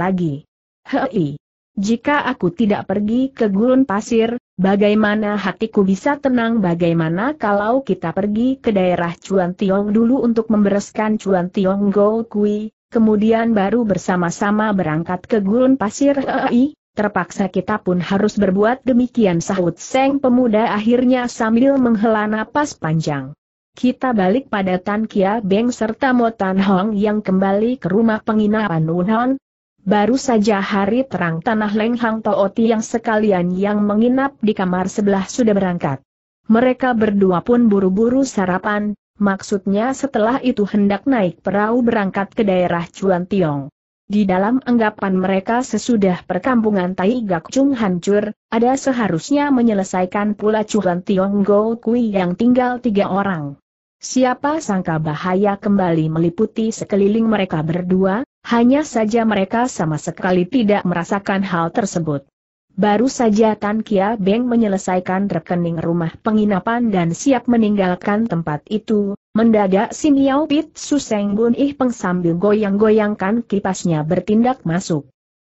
lagi. Hei! Jika aku tidak pergi ke gurun pasir, bagaimana hatiku bisa tenang bagaimana kalau kita pergi ke daerah Chuan Tiong dulu untuk membereskan Chuan Tiong Go Kui, kemudian baru bersama-sama berangkat ke gurun pasir terpaksa kita pun harus berbuat demikian sahut Seng pemuda akhirnya sambil menghela napas panjang. Kita balik pada Tan Kia Beng serta Mo Tan Hong yang kembali ke rumah penginapan Wuhan. Baru saja hari terang tanah lenghang Hang Tooti yang sekalian yang menginap di kamar sebelah sudah berangkat. Mereka berdua pun buru-buru sarapan, maksudnya setelah itu hendak naik perahu berangkat ke daerah Chuantiong. Tiong. Di dalam anggapan mereka sesudah perkampungan Tai Gak Chung hancur, ada seharusnya menyelesaikan pula Chuantiong Tiong Go Kui yang tinggal tiga orang. Siapa sangka bahaya kembali meliputi sekeliling mereka berdua, hanya saja mereka sama sekali tidak merasakan hal tersebut. Baru saja Tan Kia Beng menyelesaikan rekening rumah penginapan dan siap meninggalkan tempat itu, mendadak Sim Yao Pit Suseng Bun Ih Peng sambil goyang-goyangkan kipasnya bertindak masuk.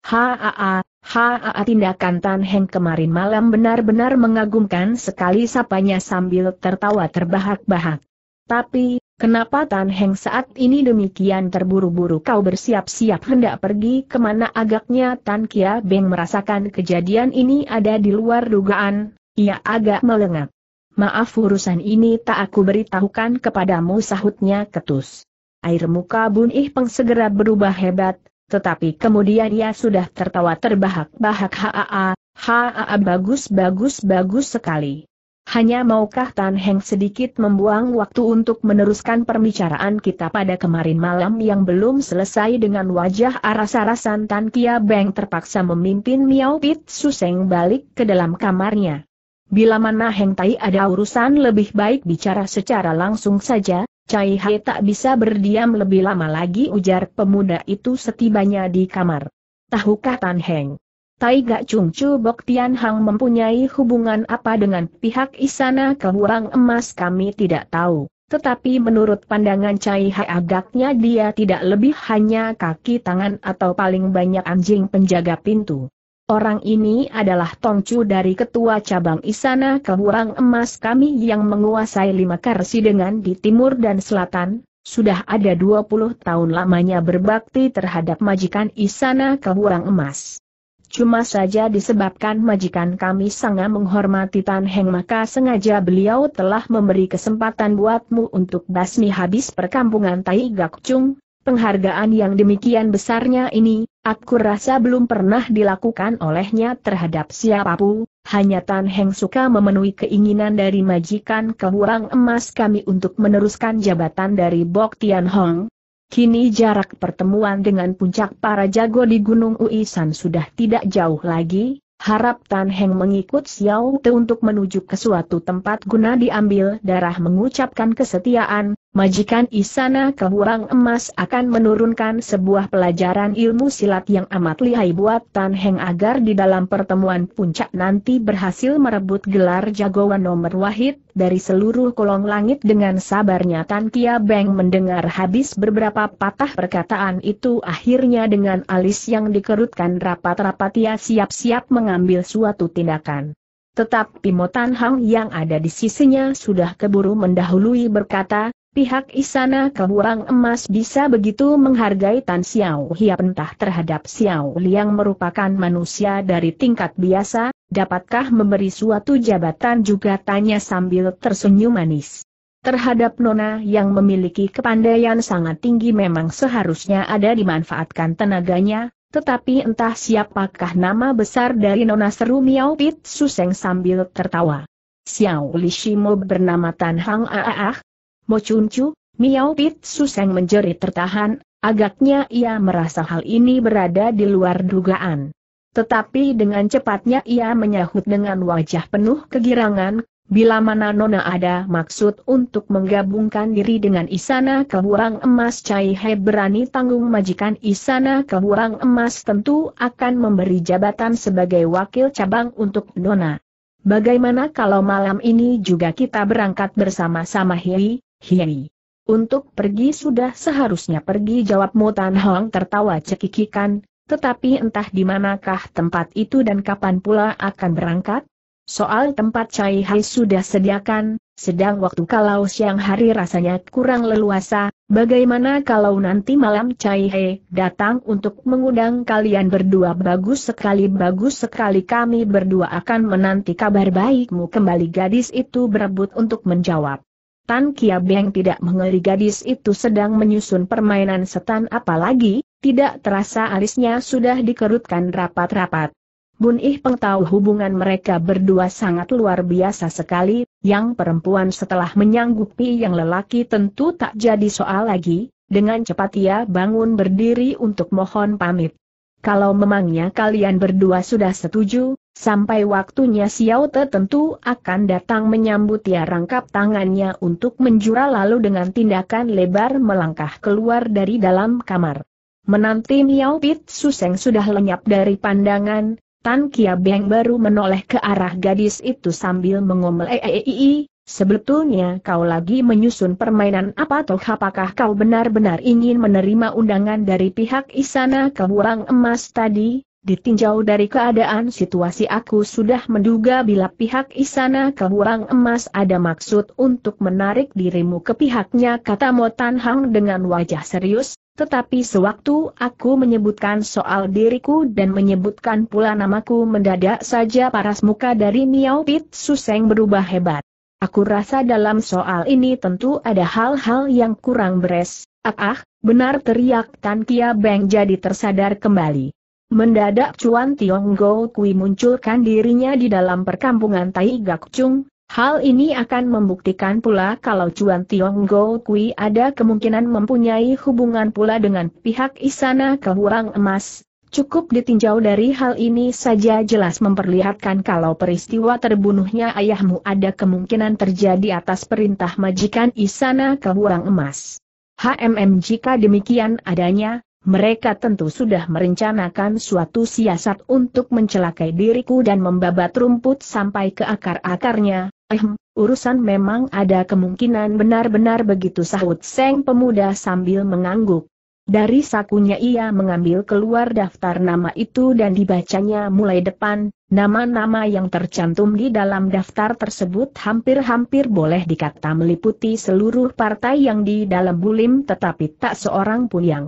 Haa, haa tindakan Tan Heng kemarin malam benar-benar mengagumkan sekali sapanya sambil tertawa terbahak-bahak. Tapi, Kenapa Tan Heng saat ini demikian terburu-buru kau bersiap-siap hendak pergi kemana agaknya Tan Kia Beng merasakan kejadian ini ada di luar dugaan, ia agak melengak. Maaf urusan ini tak aku beritahukan kepadamu sahutnya ketus. Air muka Bun Ih Peng segera berubah hebat, tetapi kemudian ia sudah tertawa terbahak-bahak haa, haa bagus bagus bagus sekali. Hanya maukah Tan Heng sedikit membuang waktu untuk meneruskan perbicaraan kita pada kemarin malam yang belum selesai dengan wajah aras-arasan Tan Kia Beng terpaksa memimpin Miao Pit Suseng balik ke dalam kamarnya. Bila mana Heng Tai ada urusan lebih baik bicara secara langsung saja, Cai Hai tak bisa berdiam lebih lama lagi ujar pemuda itu setibanya di kamar. Tahukah Tan Heng? Tai Gak Chung Chu Bok Tian Hang mempunyai hubungan apa dengan pihak Istana Kebuang Emas kami tidak tahu. Tetapi menurut pandangan Cai Hai agaknya dia tidak lebih hanya kaki tangan atau paling banyak anjing penjaga pintu. Orang ini adalah Tongcu dari ketua cabang Istana Kebuang Emas kami yang menguasai lima karsi dengan di timur dan selatan, sudah ada 20 tahun lamanya berbakti terhadap majikan Istana Kebuang Emas. Cuma saja disebabkan majikan kami sangat menghormati Tan Heng maka sengaja beliau telah memberi kesempatan buatmu untuk basmi habis perkampungan Tai Gak Chung. Penghargaan yang demikian besarnya ini, aku rasa belum pernah dilakukan olehnya terhadap siapapun, hanya Tan Heng suka memenuhi keinginan dari majikan kekurangan emas kami untuk meneruskan jabatan dari Bok Tian Hong, Kini jarak pertemuan dengan puncak para jago di Gunung Uisan sudah tidak jauh lagi, harap Tan Heng mengikut Xiao Te untuk menuju ke suatu tempat guna diambil darah mengucapkan kesetiaan, majikan Isana Kehurang Emas akan menurunkan sebuah pelajaran ilmu silat yang amat lihai buat Tan Heng agar di dalam pertemuan puncak nanti berhasil merebut gelar jagoan nomor wahid dari seluruh kolong langit dengan sabarnya Tan Kia Beng mendengar habis beberapa patah perkataan itu akhirnya dengan alis yang dikerutkan rapat-rapat ia siap-siap mengambil suatu tindakan. Tetapi pimotan Hang yang ada di sisinya sudah keburu mendahului berkata, Pihak Istana Kebuang Emas bisa begitu menghargai Tan Xiao Hia pentah terhadap Xiao Liang merupakan manusia dari tingkat biasa, dapatkah memberi suatu jabatan juga tanya sambil tersenyum manis. Terhadap Nona yang memiliki kepandaian sangat tinggi memang seharusnya ada dimanfaatkan tenaganya, tetapi entah siapakah nama besar dari Nona seru Miao Pit Suseng sambil tertawa. Xiao Li Shimo bernama Tan Hang Aah, Mochuncu, Miao Pit Suseng menjerit tertahan, agaknya ia merasa hal ini berada di luar dugaan. Tetapi dengan cepatnya ia menyahut dengan wajah penuh kegirangan, bila mana Nona ada maksud untuk menggabungkan diri dengan Isana Kehurang Emas Cai He berani tanggung majikan Isana Kehurang Emas tentu akan memberi jabatan sebagai wakil cabang untuk Nona. Bagaimana kalau malam ini juga kita berangkat bersama-sama Hei? Hiei. Untuk pergi sudah seharusnya pergi jawab Mo Tan Hong tertawa cekikikan, tetapi entah di manakah tempat itu dan kapan pula akan berangkat? Soal tempat Cai Hai sudah sediakan, sedang waktu kalau siang hari rasanya kurang leluasa, bagaimana kalau nanti malam Cai Hai datang untuk mengundang kalian berdua bagus sekali bagus sekali kami berdua akan menanti kabar baikmu kembali gadis itu berebut untuk menjawab. Tan Kia Beng tidak mengeri gadis itu sedang menyusun permainan setan apalagi, tidak terasa alisnya sudah dikerutkan rapat-rapat. Bun Ih Peng tahu hubungan mereka berdua sangat luar biasa sekali, yang perempuan setelah menyanggupi yang lelaki tentu tak jadi soal lagi, dengan cepat ia bangun berdiri untuk mohon pamit. Kalau memangnya kalian berdua sudah setuju, Sampai waktunya Xiao Te tentu akan datang menyambut ia rangkap tangannya untuk menjura lalu dengan tindakan lebar melangkah keluar dari dalam kamar. Menanti Miao Pit Suseng sudah lenyap dari pandangan, Tan Kia Beng baru menoleh ke arah gadis itu sambil mengomel eeei, eh, eh, eh, sebetulnya kau lagi menyusun permainan apa toh apakah kau benar-benar ingin menerima undangan dari pihak Isana Kebuang Emas tadi? Ditinjau dari keadaan situasi aku sudah menduga bila pihak Isana Kehuang Emas ada maksud untuk menarik dirimu ke pihaknya kata Motan Hang dengan wajah serius, tetapi sewaktu aku menyebutkan soal diriku dan menyebutkan pula namaku mendadak saja paras muka dari Miao Pit Suseng berubah hebat. Aku rasa dalam soal ini tentu ada hal-hal yang kurang beres, ah ah, benar teriak Tan Kia Beng jadi tersadar kembali. Mendadak Cuan Tiong Go Kui munculkan dirinya di dalam perkampungan Tai Gak Chung, hal ini akan membuktikan pula kalau Cuan Tiong Go Kui ada kemungkinan mempunyai hubungan pula dengan pihak Istana Kehurang Emas. Cukup ditinjau dari hal ini saja jelas memperlihatkan kalau peristiwa terbunuhnya ayahmu ada kemungkinan terjadi atas perintah majikan Istana Kehurang Emas. HMM jika demikian adanya, mereka tentu sudah merencanakan suatu siasat untuk mencelakai diriku dan membabat rumput sampai ke akar-akarnya. Ehm, urusan memang ada kemungkinan benar-benar begitu sahut Seng pemuda sambil mengangguk. Dari sakunya ia mengambil keluar daftar nama itu dan dibacanya mulai depan, nama-nama yang tercantum di dalam daftar tersebut hampir-hampir boleh dikata meliputi seluruh partai yang di dalam bulim tetapi tak seorang pun yang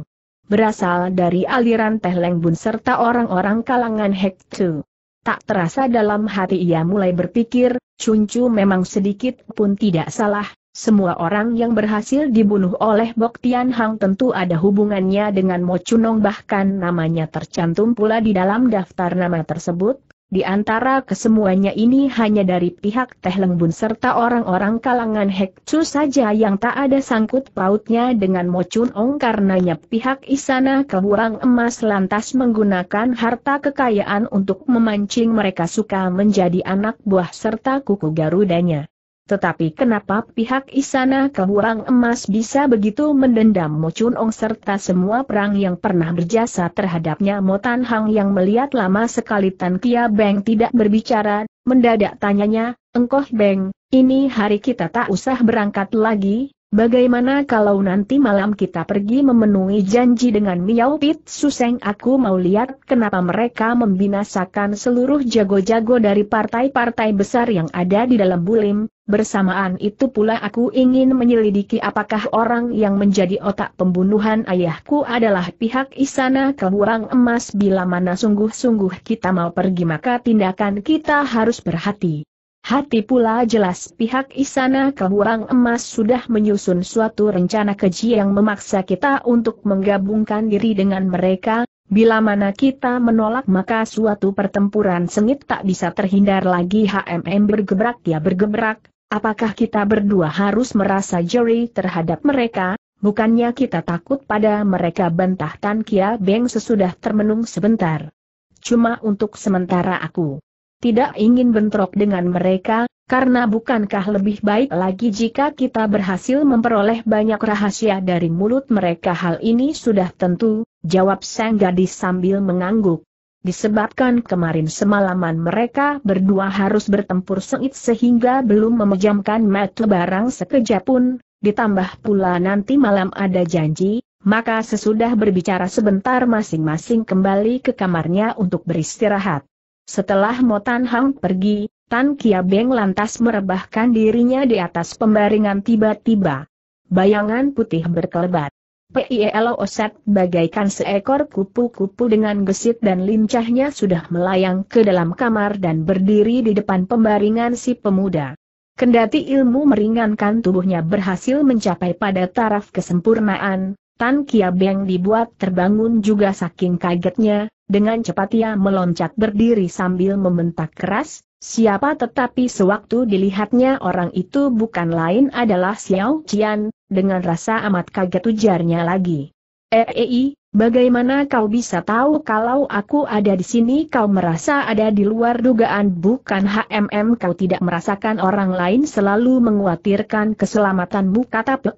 berasal dari aliran Teh Lengbun serta orang-orang kalangan Hek Tu. Tak terasa dalam hati ia mulai berpikir, Chun Chu memang sedikit pun tidak salah, semua orang yang berhasil dibunuh oleh Bok Tian Hang tentu ada hubungannya dengan Mo Chunong bahkan namanya tercantum pula di dalam daftar nama tersebut, di antara kesemuanya ini hanya dari pihak Teh Lengbun serta orang-orang kalangan Hek saja yang tak ada sangkut pautnya dengan Mo Chun Ong karenanya pihak isana Keburang Emas lantas menggunakan harta kekayaan untuk memancing mereka suka menjadi anak buah serta kuku garudanya. Tetapi kenapa pihak Isana Kehuang Emas bisa begitu mendendam Mo Chun Ong serta semua perang yang pernah berjasa terhadapnya Mo Tan Hang yang melihat lama sekali Tan Kia Beng tidak berbicara, mendadak tanyanya, Engkoh Beng, ini hari kita tak usah berangkat lagi, Bagaimana kalau nanti malam kita pergi memenuhi janji dengan Miao Pit Suseng aku mau lihat kenapa mereka membinasakan seluruh jago-jago dari partai-partai besar yang ada di dalam bulim, bersamaan itu pula aku ingin menyelidiki apakah orang yang menjadi otak pembunuhan ayahku adalah pihak Isana keluang emas bila mana sungguh-sungguh kita mau pergi maka tindakan kita harus berhati. Hati pula jelas pihak isana Kehuang Emas sudah menyusun suatu rencana keji yang memaksa kita untuk menggabungkan diri dengan mereka, bila mana kita menolak maka suatu pertempuran sengit tak bisa terhindar lagi HMM bergebrak ya bergebrak, apakah kita berdua harus merasa jeri terhadap mereka, bukannya kita takut pada mereka Bentah Tan Kia Beng sesudah termenung sebentar. Cuma untuk sementara aku tidak ingin bentrok dengan mereka, karena bukankah lebih baik lagi jika kita berhasil memperoleh banyak rahasia dari mulut mereka hal ini sudah tentu, jawab sang gadis sambil mengangguk. Disebabkan kemarin semalaman mereka berdua harus bertempur sengit sehingga belum memejamkan mata barang sekejap pun, ditambah pula nanti malam ada janji, maka sesudah berbicara sebentar masing-masing kembali ke kamarnya untuk beristirahat. Setelah Motan Hang pergi, Tan Kia Beng lantas merebahkan dirinya di atas pembaringan tiba-tiba. Bayangan putih berkelebat. PILO e Oset bagaikan seekor kupu-kupu dengan gesit dan lincahnya sudah melayang ke dalam kamar dan berdiri di depan pembaringan si pemuda. Kendati ilmu meringankan tubuhnya berhasil mencapai pada taraf kesempurnaan, Tan Kia Beng dibuat terbangun juga saking kagetnya, dengan cepat ia meloncat berdiri sambil membentak keras, siapa tetapi sewaktu dilihatnya orang itu bukan lain adalah Xiao Qian, dengan rasa amat kaget ujarnya lagi. Ei, eh, eh, eh, bagaimana kau bisa tahu kalau aku ada di sini kau merasa ada di luar dugaan bukan HMM kau tidak merasakan orang lain selalu menguatirkan keselamatanmu kata Pek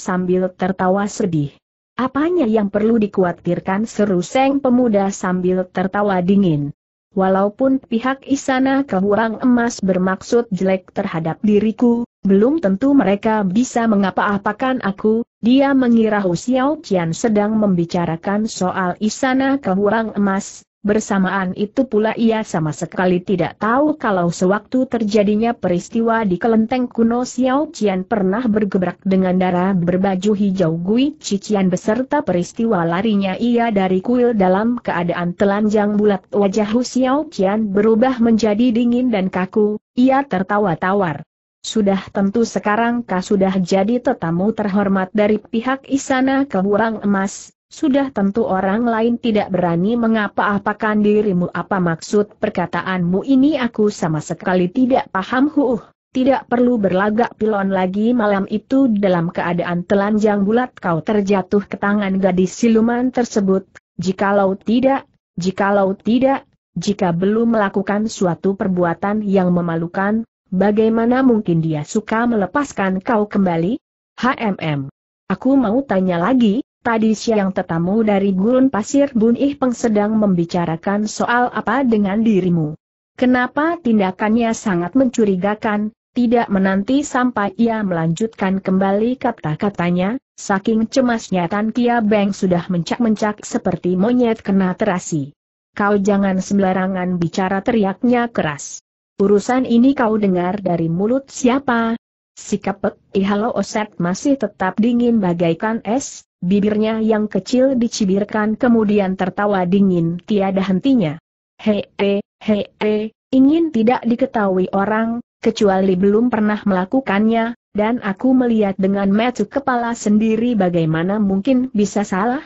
sambil tertawa sedih. Apanya yang perlu dikhawatirkan seru Seng pemuda sambil tertawa dingin. Walaupun pihak Isana Kehurang Emas bermaksud jelek terhadap diriku, belum tentu mereka bisa mengapa-apakan aku, dia mengira Hu Xiao Qian sedang membicarakan soal Isana Kehurang Emas, Bersamaan itu pula ia sama sekali tidak tahu kalau sewaktu terjadinya peristiwa di kelenteng kuno Xiao Qian pernah bergebrak dengan darah berbaju hijau Gui Cician beserta peristiwa larinya ia dari kuil dalam keadaan telanjang bulat wajah Hu Xiao Qian berubah menjadi dingin dan kaku, ia tertawa tawar. Sudah tentu sekarang kau sudah jadi tetamu terhormat dari pihak Istana Keburang Emas, sudah tentu orang lain tidak berani mengapa-apakan dirimu apa maksud perkataanmu ini aku sama sekali tidak paham Huuh, Tidak perlu berlagak pilon lagi malam itu dalam keadaan telanjang bulat kau terjatuh ke tangan gadis siluman tersebut, jikalau tidak, jikalau tidak, jika belum melakukan suatu perbuatan yang memalukan, bagaimana mungkin dia suka melepaskan kau kembali? HMM. Aku mau tanya lagi, Tadi siang tetamu dari gurun pasir Bunih Peng sedang membicarakan soal apa dengan dirimu. Kenapa tindakannya sangat mencurigakan, tidak menanti sampai ia melanjutkan kembali kata-katanya, saking cemasnya Tan Kia Beng sudah mencak-mencak seperti monyet kena terasi. Kau jangan sembarangan bicara teriaknya keras. Urusan ini kau dengar dari mulut siapa? Sikap Pek eh, Ihalo Oset masih tetap dingin bagaikan es, Bibirnya yang kecil dicibirkan kemudian tertawa dingin tiada hentinya. Hei, hei, ingin tidak diketahui orang, kecuali belum pernah melakukannya, dan aku melihat dengan mata kepala sendiri bagaimana mungkin bisa salah.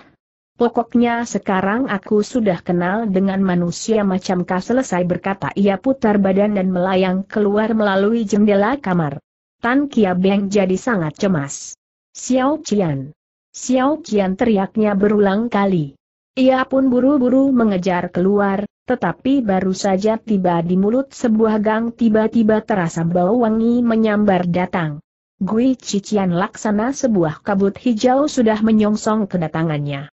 Pokoknya sekarang aku sudah kenal dengan manusia macam kau selesai berkata ia putar badan dan melayang keluar melalui jendela kamar. Tan Kia Beng jadi sangat cemas. Xiao Qian. Xiao Qian teriaknya berulang kali. Ia pun buru-buru mengejar keluar, tetapi baru saja tiba di mulut sebuah gang tiba-tiba terasa bau wangi menyambar datang. Gui Cician laksana sebuah kabut hijau sudah menyongsong kedatangannya.